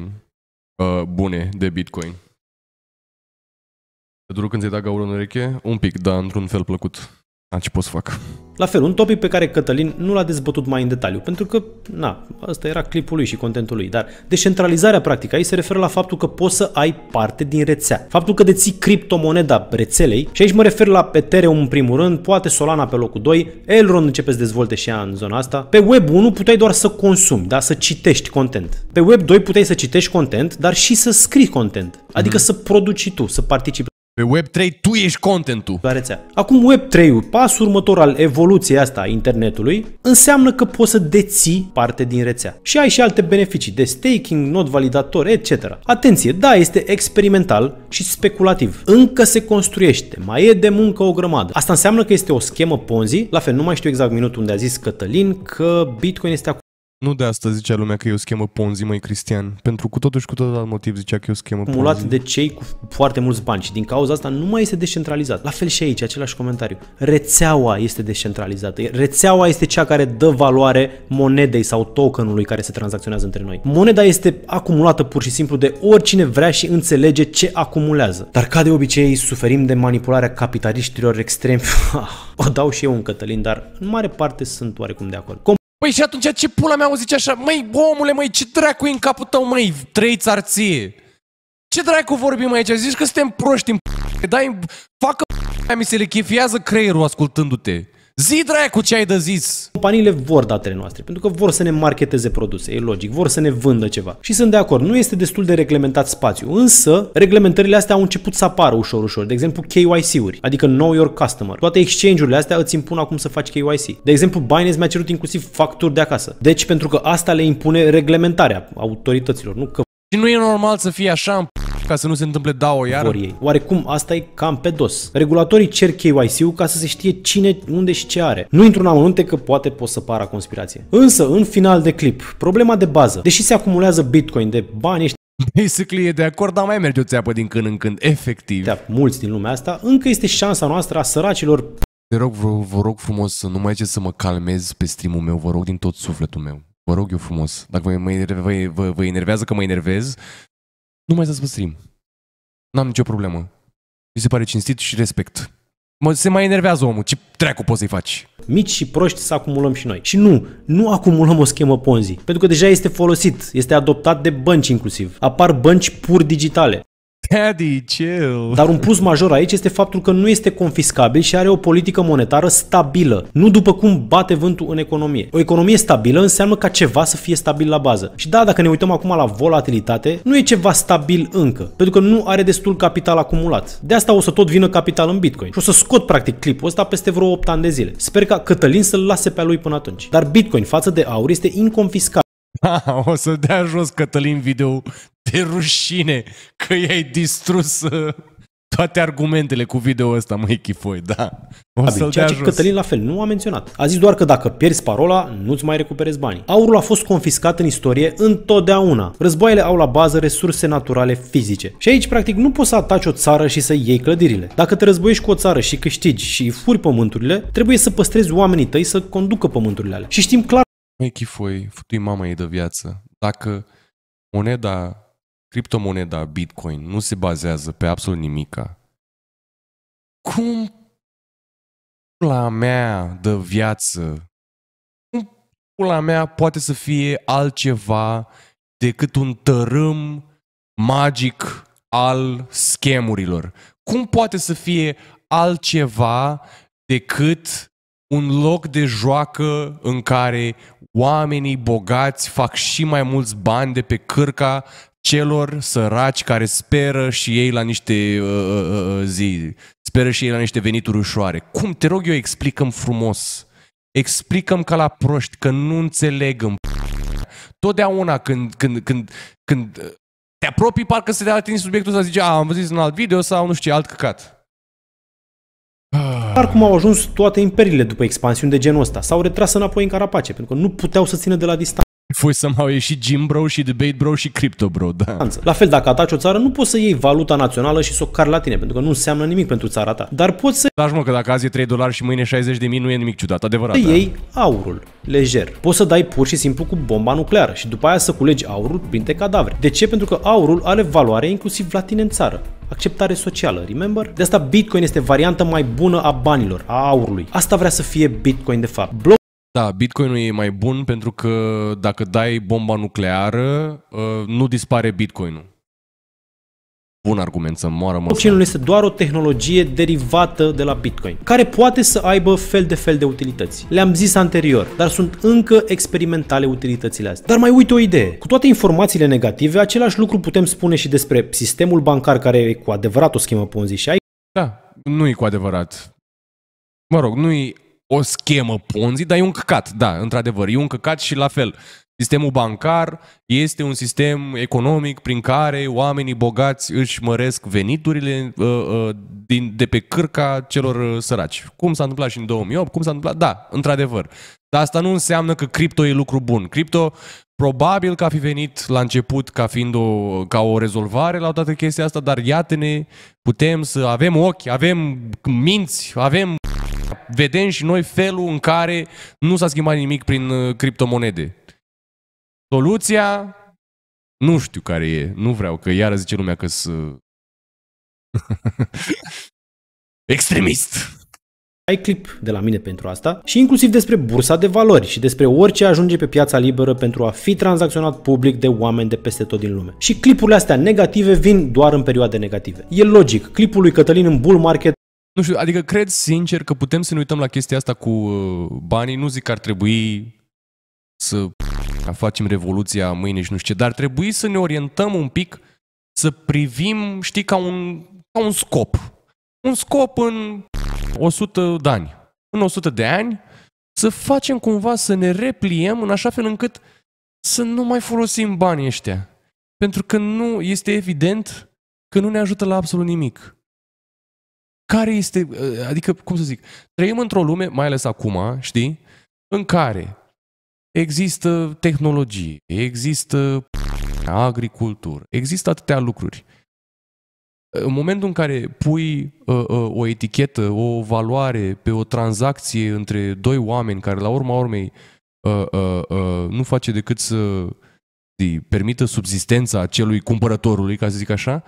Speaker 2: uh, bune de Bitcoin. Pentru când ți-ai dat gaură în ureche, un pic, dar într-un fel plăcut. A, ce pot să fac?
Speaker 3: La fel, un topic pe care Cătălin nu l-a dezbătut mai în detaliu, pentru că, na, ăsta era clipul lui și contentul lui, dar descentralizarea practică aici se referă la faptul că poți să ai parte din rețea. Faptul că deții criptomoneda rețelei, și aici mă refer la Ethereum în primul rând, poate Solana pe locul 2, Elrond începe să dezvolte și ea în zona asta. Pe Web 1 puteai doar să consumi, da, să citești content. Pe Web 2 puteai să citești content, dar și să scrii content, adică mm-hmm. să produci tu, să participi pe Web3 tu ești contentul. La rețea. Acum Web3, pasul următor al evoluției asta a internetului, înseamnă că poți să deții parte din rețea. Și ai și alte beneficii de staking, nod validator, etc. Atenție, da, este experimental și speculativ. Încă se construiește, mai e de muncă o grămadă. Asta înseamnă că este o schemă Ponzi. La fel, nu mai știu exact minutul unde a zis Cătălin că Bitcoin este acum nu de asta zicea lumea că eu o schemă Ponzi, măi, Cristian.
Speaker 2: Pentru cu totul și cu totul alt motiv zicea că eu o schemă Ponzi. Mulat de
Speaker 3: cei cu foarte mulți bani și din cauza asta nu mai este descentralizat. La fel și aici, același comentariu. Rețeaua este descentralizată. Rețeaua este cea care dă valoare monedei sau tokenului care se tranzacționează între noi. Moneda este acumulată pur și simplu de oricine vrea și înțelege ce acumulează. Dar ca de obicei, suferim de manipularea capitaliștilor extremi. o dau și eu un Cătălin, dar în mare parte sunt oarecum de acord.
Speaker 2: Păi și atunci ce pula mea o zice așa? Măi, omule, măi, ce dracu e în capul tău, măi? Trei țarție. Ce dracu vorbim aici? Zici că suntem proști în p***. Dai,
Speaker 3: facă p***, mi se le creierul ascultându-te. Zi dracu ce ai de zis! Companiile vor datele noastre, pentru că vor să ne marketeze produse, e logic, vor să ne vândă ceva. Și sunt de acord, nu este destul de reglementat spațiu, însă reglementările astea au început să apară ușor, ușor. De exemplu, KYC-uri, adică Know Your Customer. Toate exchange-urile astea îți impun acum să faci KYC. De exemplu, Binance mi-a cerut inclusiv facturi de acasă. Deci, pentru că asta le impune reglementarea autorităților, nu că... Și nu e normal să fie așa în ca să nu se întâmple DAO iar. Vor ei. Oarecum asta e cam pe dos. Regulatorii cer KYC-ul ca să se știe cine, unde și ce are. Nu intru în amănunte că poate pot să pară conspirație. Însă, în final de clip, problema de bază, deși se acumulează Bitcoin de bani ăștia Basically e de acord, dar mai merge o țeapă din când în când, efectiv. Da, mulți din lumea asta, încă este șansa noastră a săracilor
Speaker 2: te rog, vă, vă rog frumos să nu mai ce să mă calmez pe streamul meu, vă rog din tot sufletul meu. Vă rog eu frumos. Dacă vă, mă, vă, vă, vă enervează că mă enervez, nu mai să stream. N-am nicio problemă. Mi se pare cinstit
Speaker 3: și respect. Mă, se mai enervează omul, ce treacu poți să-i faci? Mici și proști să acumulăm și noi. Și nu, nu acumulăm o schemă Ponzi, pentru că deja este folosit, este adoptat de bănci inclusiv. Apar bănci pur digitale. Teddy, chill. Dar un plus major aici este faptul că nu este confiscabil și are o politică monetară stabilă, nu după cum bate vântul în economie. O economie stabilă înseamnă ca ceva să fie stabil la bază. Și da, dacă ne uităm acum la volatilitate, nu e ceva stabil încă, pentru că nu are destul capital acumulat. De asta o să tot vină capital în Bitcoin. Și o să scot practic clipul ăsta peste vreo 8 ani de zile. Sper ca Cătălin să-l lase pe lui până atunci. Dar Bitcoin față de aur este inconfiscabil. ha! o să dea jos Cătălin video de rușine că i-ai distrus uh, toate argumentele cu video ăsta, mă, echifoi, da. O Abil, să ceea ce jos. Cătălin la fel nu a menționat. A zis doar că dacă pierzi parola, nu-ți mai recuperezi banii. Aurul a fost confiscat în istorie întotdeauna. Războaiele au la bază resurse naturale fizice. Și aici, practic, nu poți să ataci o țară și să iei clădirile. Dacă te războiești cu o țară și câștigi și îi furi pământurile, trebuie să păstrezi oamenii tăi să conducă pământurile alea. Și știm clar... Mă, echifoi, futui mama ei de viață. Dacă moneda
Speaker 2: criptomoneda Bitcoin nu se bazează pe absolut nimica, cum pula mea de viață, cum pula mea poate să fie altceva decât un tărâm magic al schemurilor? Cum poate să fie altceva decât un loc de joacă în care oamenii bogați fac și mai mulți bani de pe cârca celor săraci care speră și ei la niște uh uh, uh, uh, zi, speră și ei la niște venituri ușoare. Cum? Te rog eu, explicăm frumos. Explicăm ca la proști, că nu în Totdeauna când, când, când, când uh, te apropii, parcă se te atingi subiectul ăsta, zice, a, am văzut un alt video sau nu știu, alt căcat.
Speaker 3: Dar ah. cum au ajuns toate imperiile după expansiuni de genul ăsta. S-au retras înapoi în carapace, pentru că nu puteau să țină de la distanță. Foi somehow e Jim Bro, și Debate Bro, și Crypto Bro, da. La fel, dacă ataci o țară, nu poți să iei valuta națională și să o cari la tine, pentru că nu înseamnă nimic pentru țara ta. Dar poți să... Lași mă că dacă azi e 3 dolari și mâine 60 de mii, nu e nimic ciudat, adevărat. Să da. iei aurul, lejer. Poți să dai pur și simplu cu bomba nucleară și după aia să culegi aurul printre cadavre. De ce? Pentru că aurul are valoare inclusiv la tine în țară acceptare socială, remember? De asta Bitcoin este varianta mai bună a banilor, a aurului. Asta vrea să fie Bitcoin de fapt. Bloc da, Bitcoinul e mai bun pentru că dacă dai bomba nucleară, uh, nu dispare Bitcoinul. Bun argument să moară mă. blockchain este doar o tehnologie derivată de la Bitcoin, care poate să aibă fel de fel de utilități. Le-am zis anterior, dar sunt încă experimentale utilitățile astea. Dar mai uite o idee. Cu toate informațiile negative, același lucru putem spune și despre sistemul bancar care e cu adevărat o schemă ponzi și ai... Da, nu e cu adevărat.
Speaker 2: Mă rog, nu e o schemă ponzi, dar e un căcat, da, într-adevăr, e un căcat și la fel. Sistemul bancar este un sistem economic prin care oamenii bogați își măresc veniturile uh, uh, din, de pe cârca celor uh, săraci. Cum s-a întâmplat și în 2008, cum s-a întâmplat, da, într-adevăr. Dar asta nu înseamnă că cripto e lucru bun. Cripto probabil că a fi venit la început ca fiind o, ca o rezolvare la toată chestia asta, dar iată-ne, putem să avem ochi, avem minți, avem vedem și noi felul în care nu s-a schimbat nimic prin uh, criptomonede. Soluția, nu știu care
Speaker 3: e, nu vreau, că iară zice lumea că să... Uh, extremist! Ai clip de la mine pentru asta și inclusiv despre bursa de valori și despre orice ajunge pe piața liberă pentru a fi tranzacționat public de oameni de peste tot din lume. Și clipurile astea negative vin doar în perioade negative. E logic, clipul lui Cătălin în bull market nu știu, adică cred sincer că putem să ne uităm la chestia asta cu uh, banii. Nu zic că ar
Speaker 2: trebui să facem revoluția mâine și nu știu ce, dar trebuie să ne orientăm un pic, să privim, știi, ca un, ca un scop. Un scop în 100 de ani. În 100 de ani să facem cumva să ne repliem în așa fel încât să nu mai folosim banii ăștia. Pentru că nu este evident că nu ne ajută la absolut nimic care este, uh, adică, cum să zic, trăim într-o lume, mai ales acum, știi, în care există tehnologie, există agricultură, există atâtea lucruri. În momentul în care pui uh, uh, o etichetă, o valoare pe o tranzacție între doi oameni care la urma urmei uh, uh, uh, nu face decât să permită subsistența acelui cumpărătorului, ca să zic așa,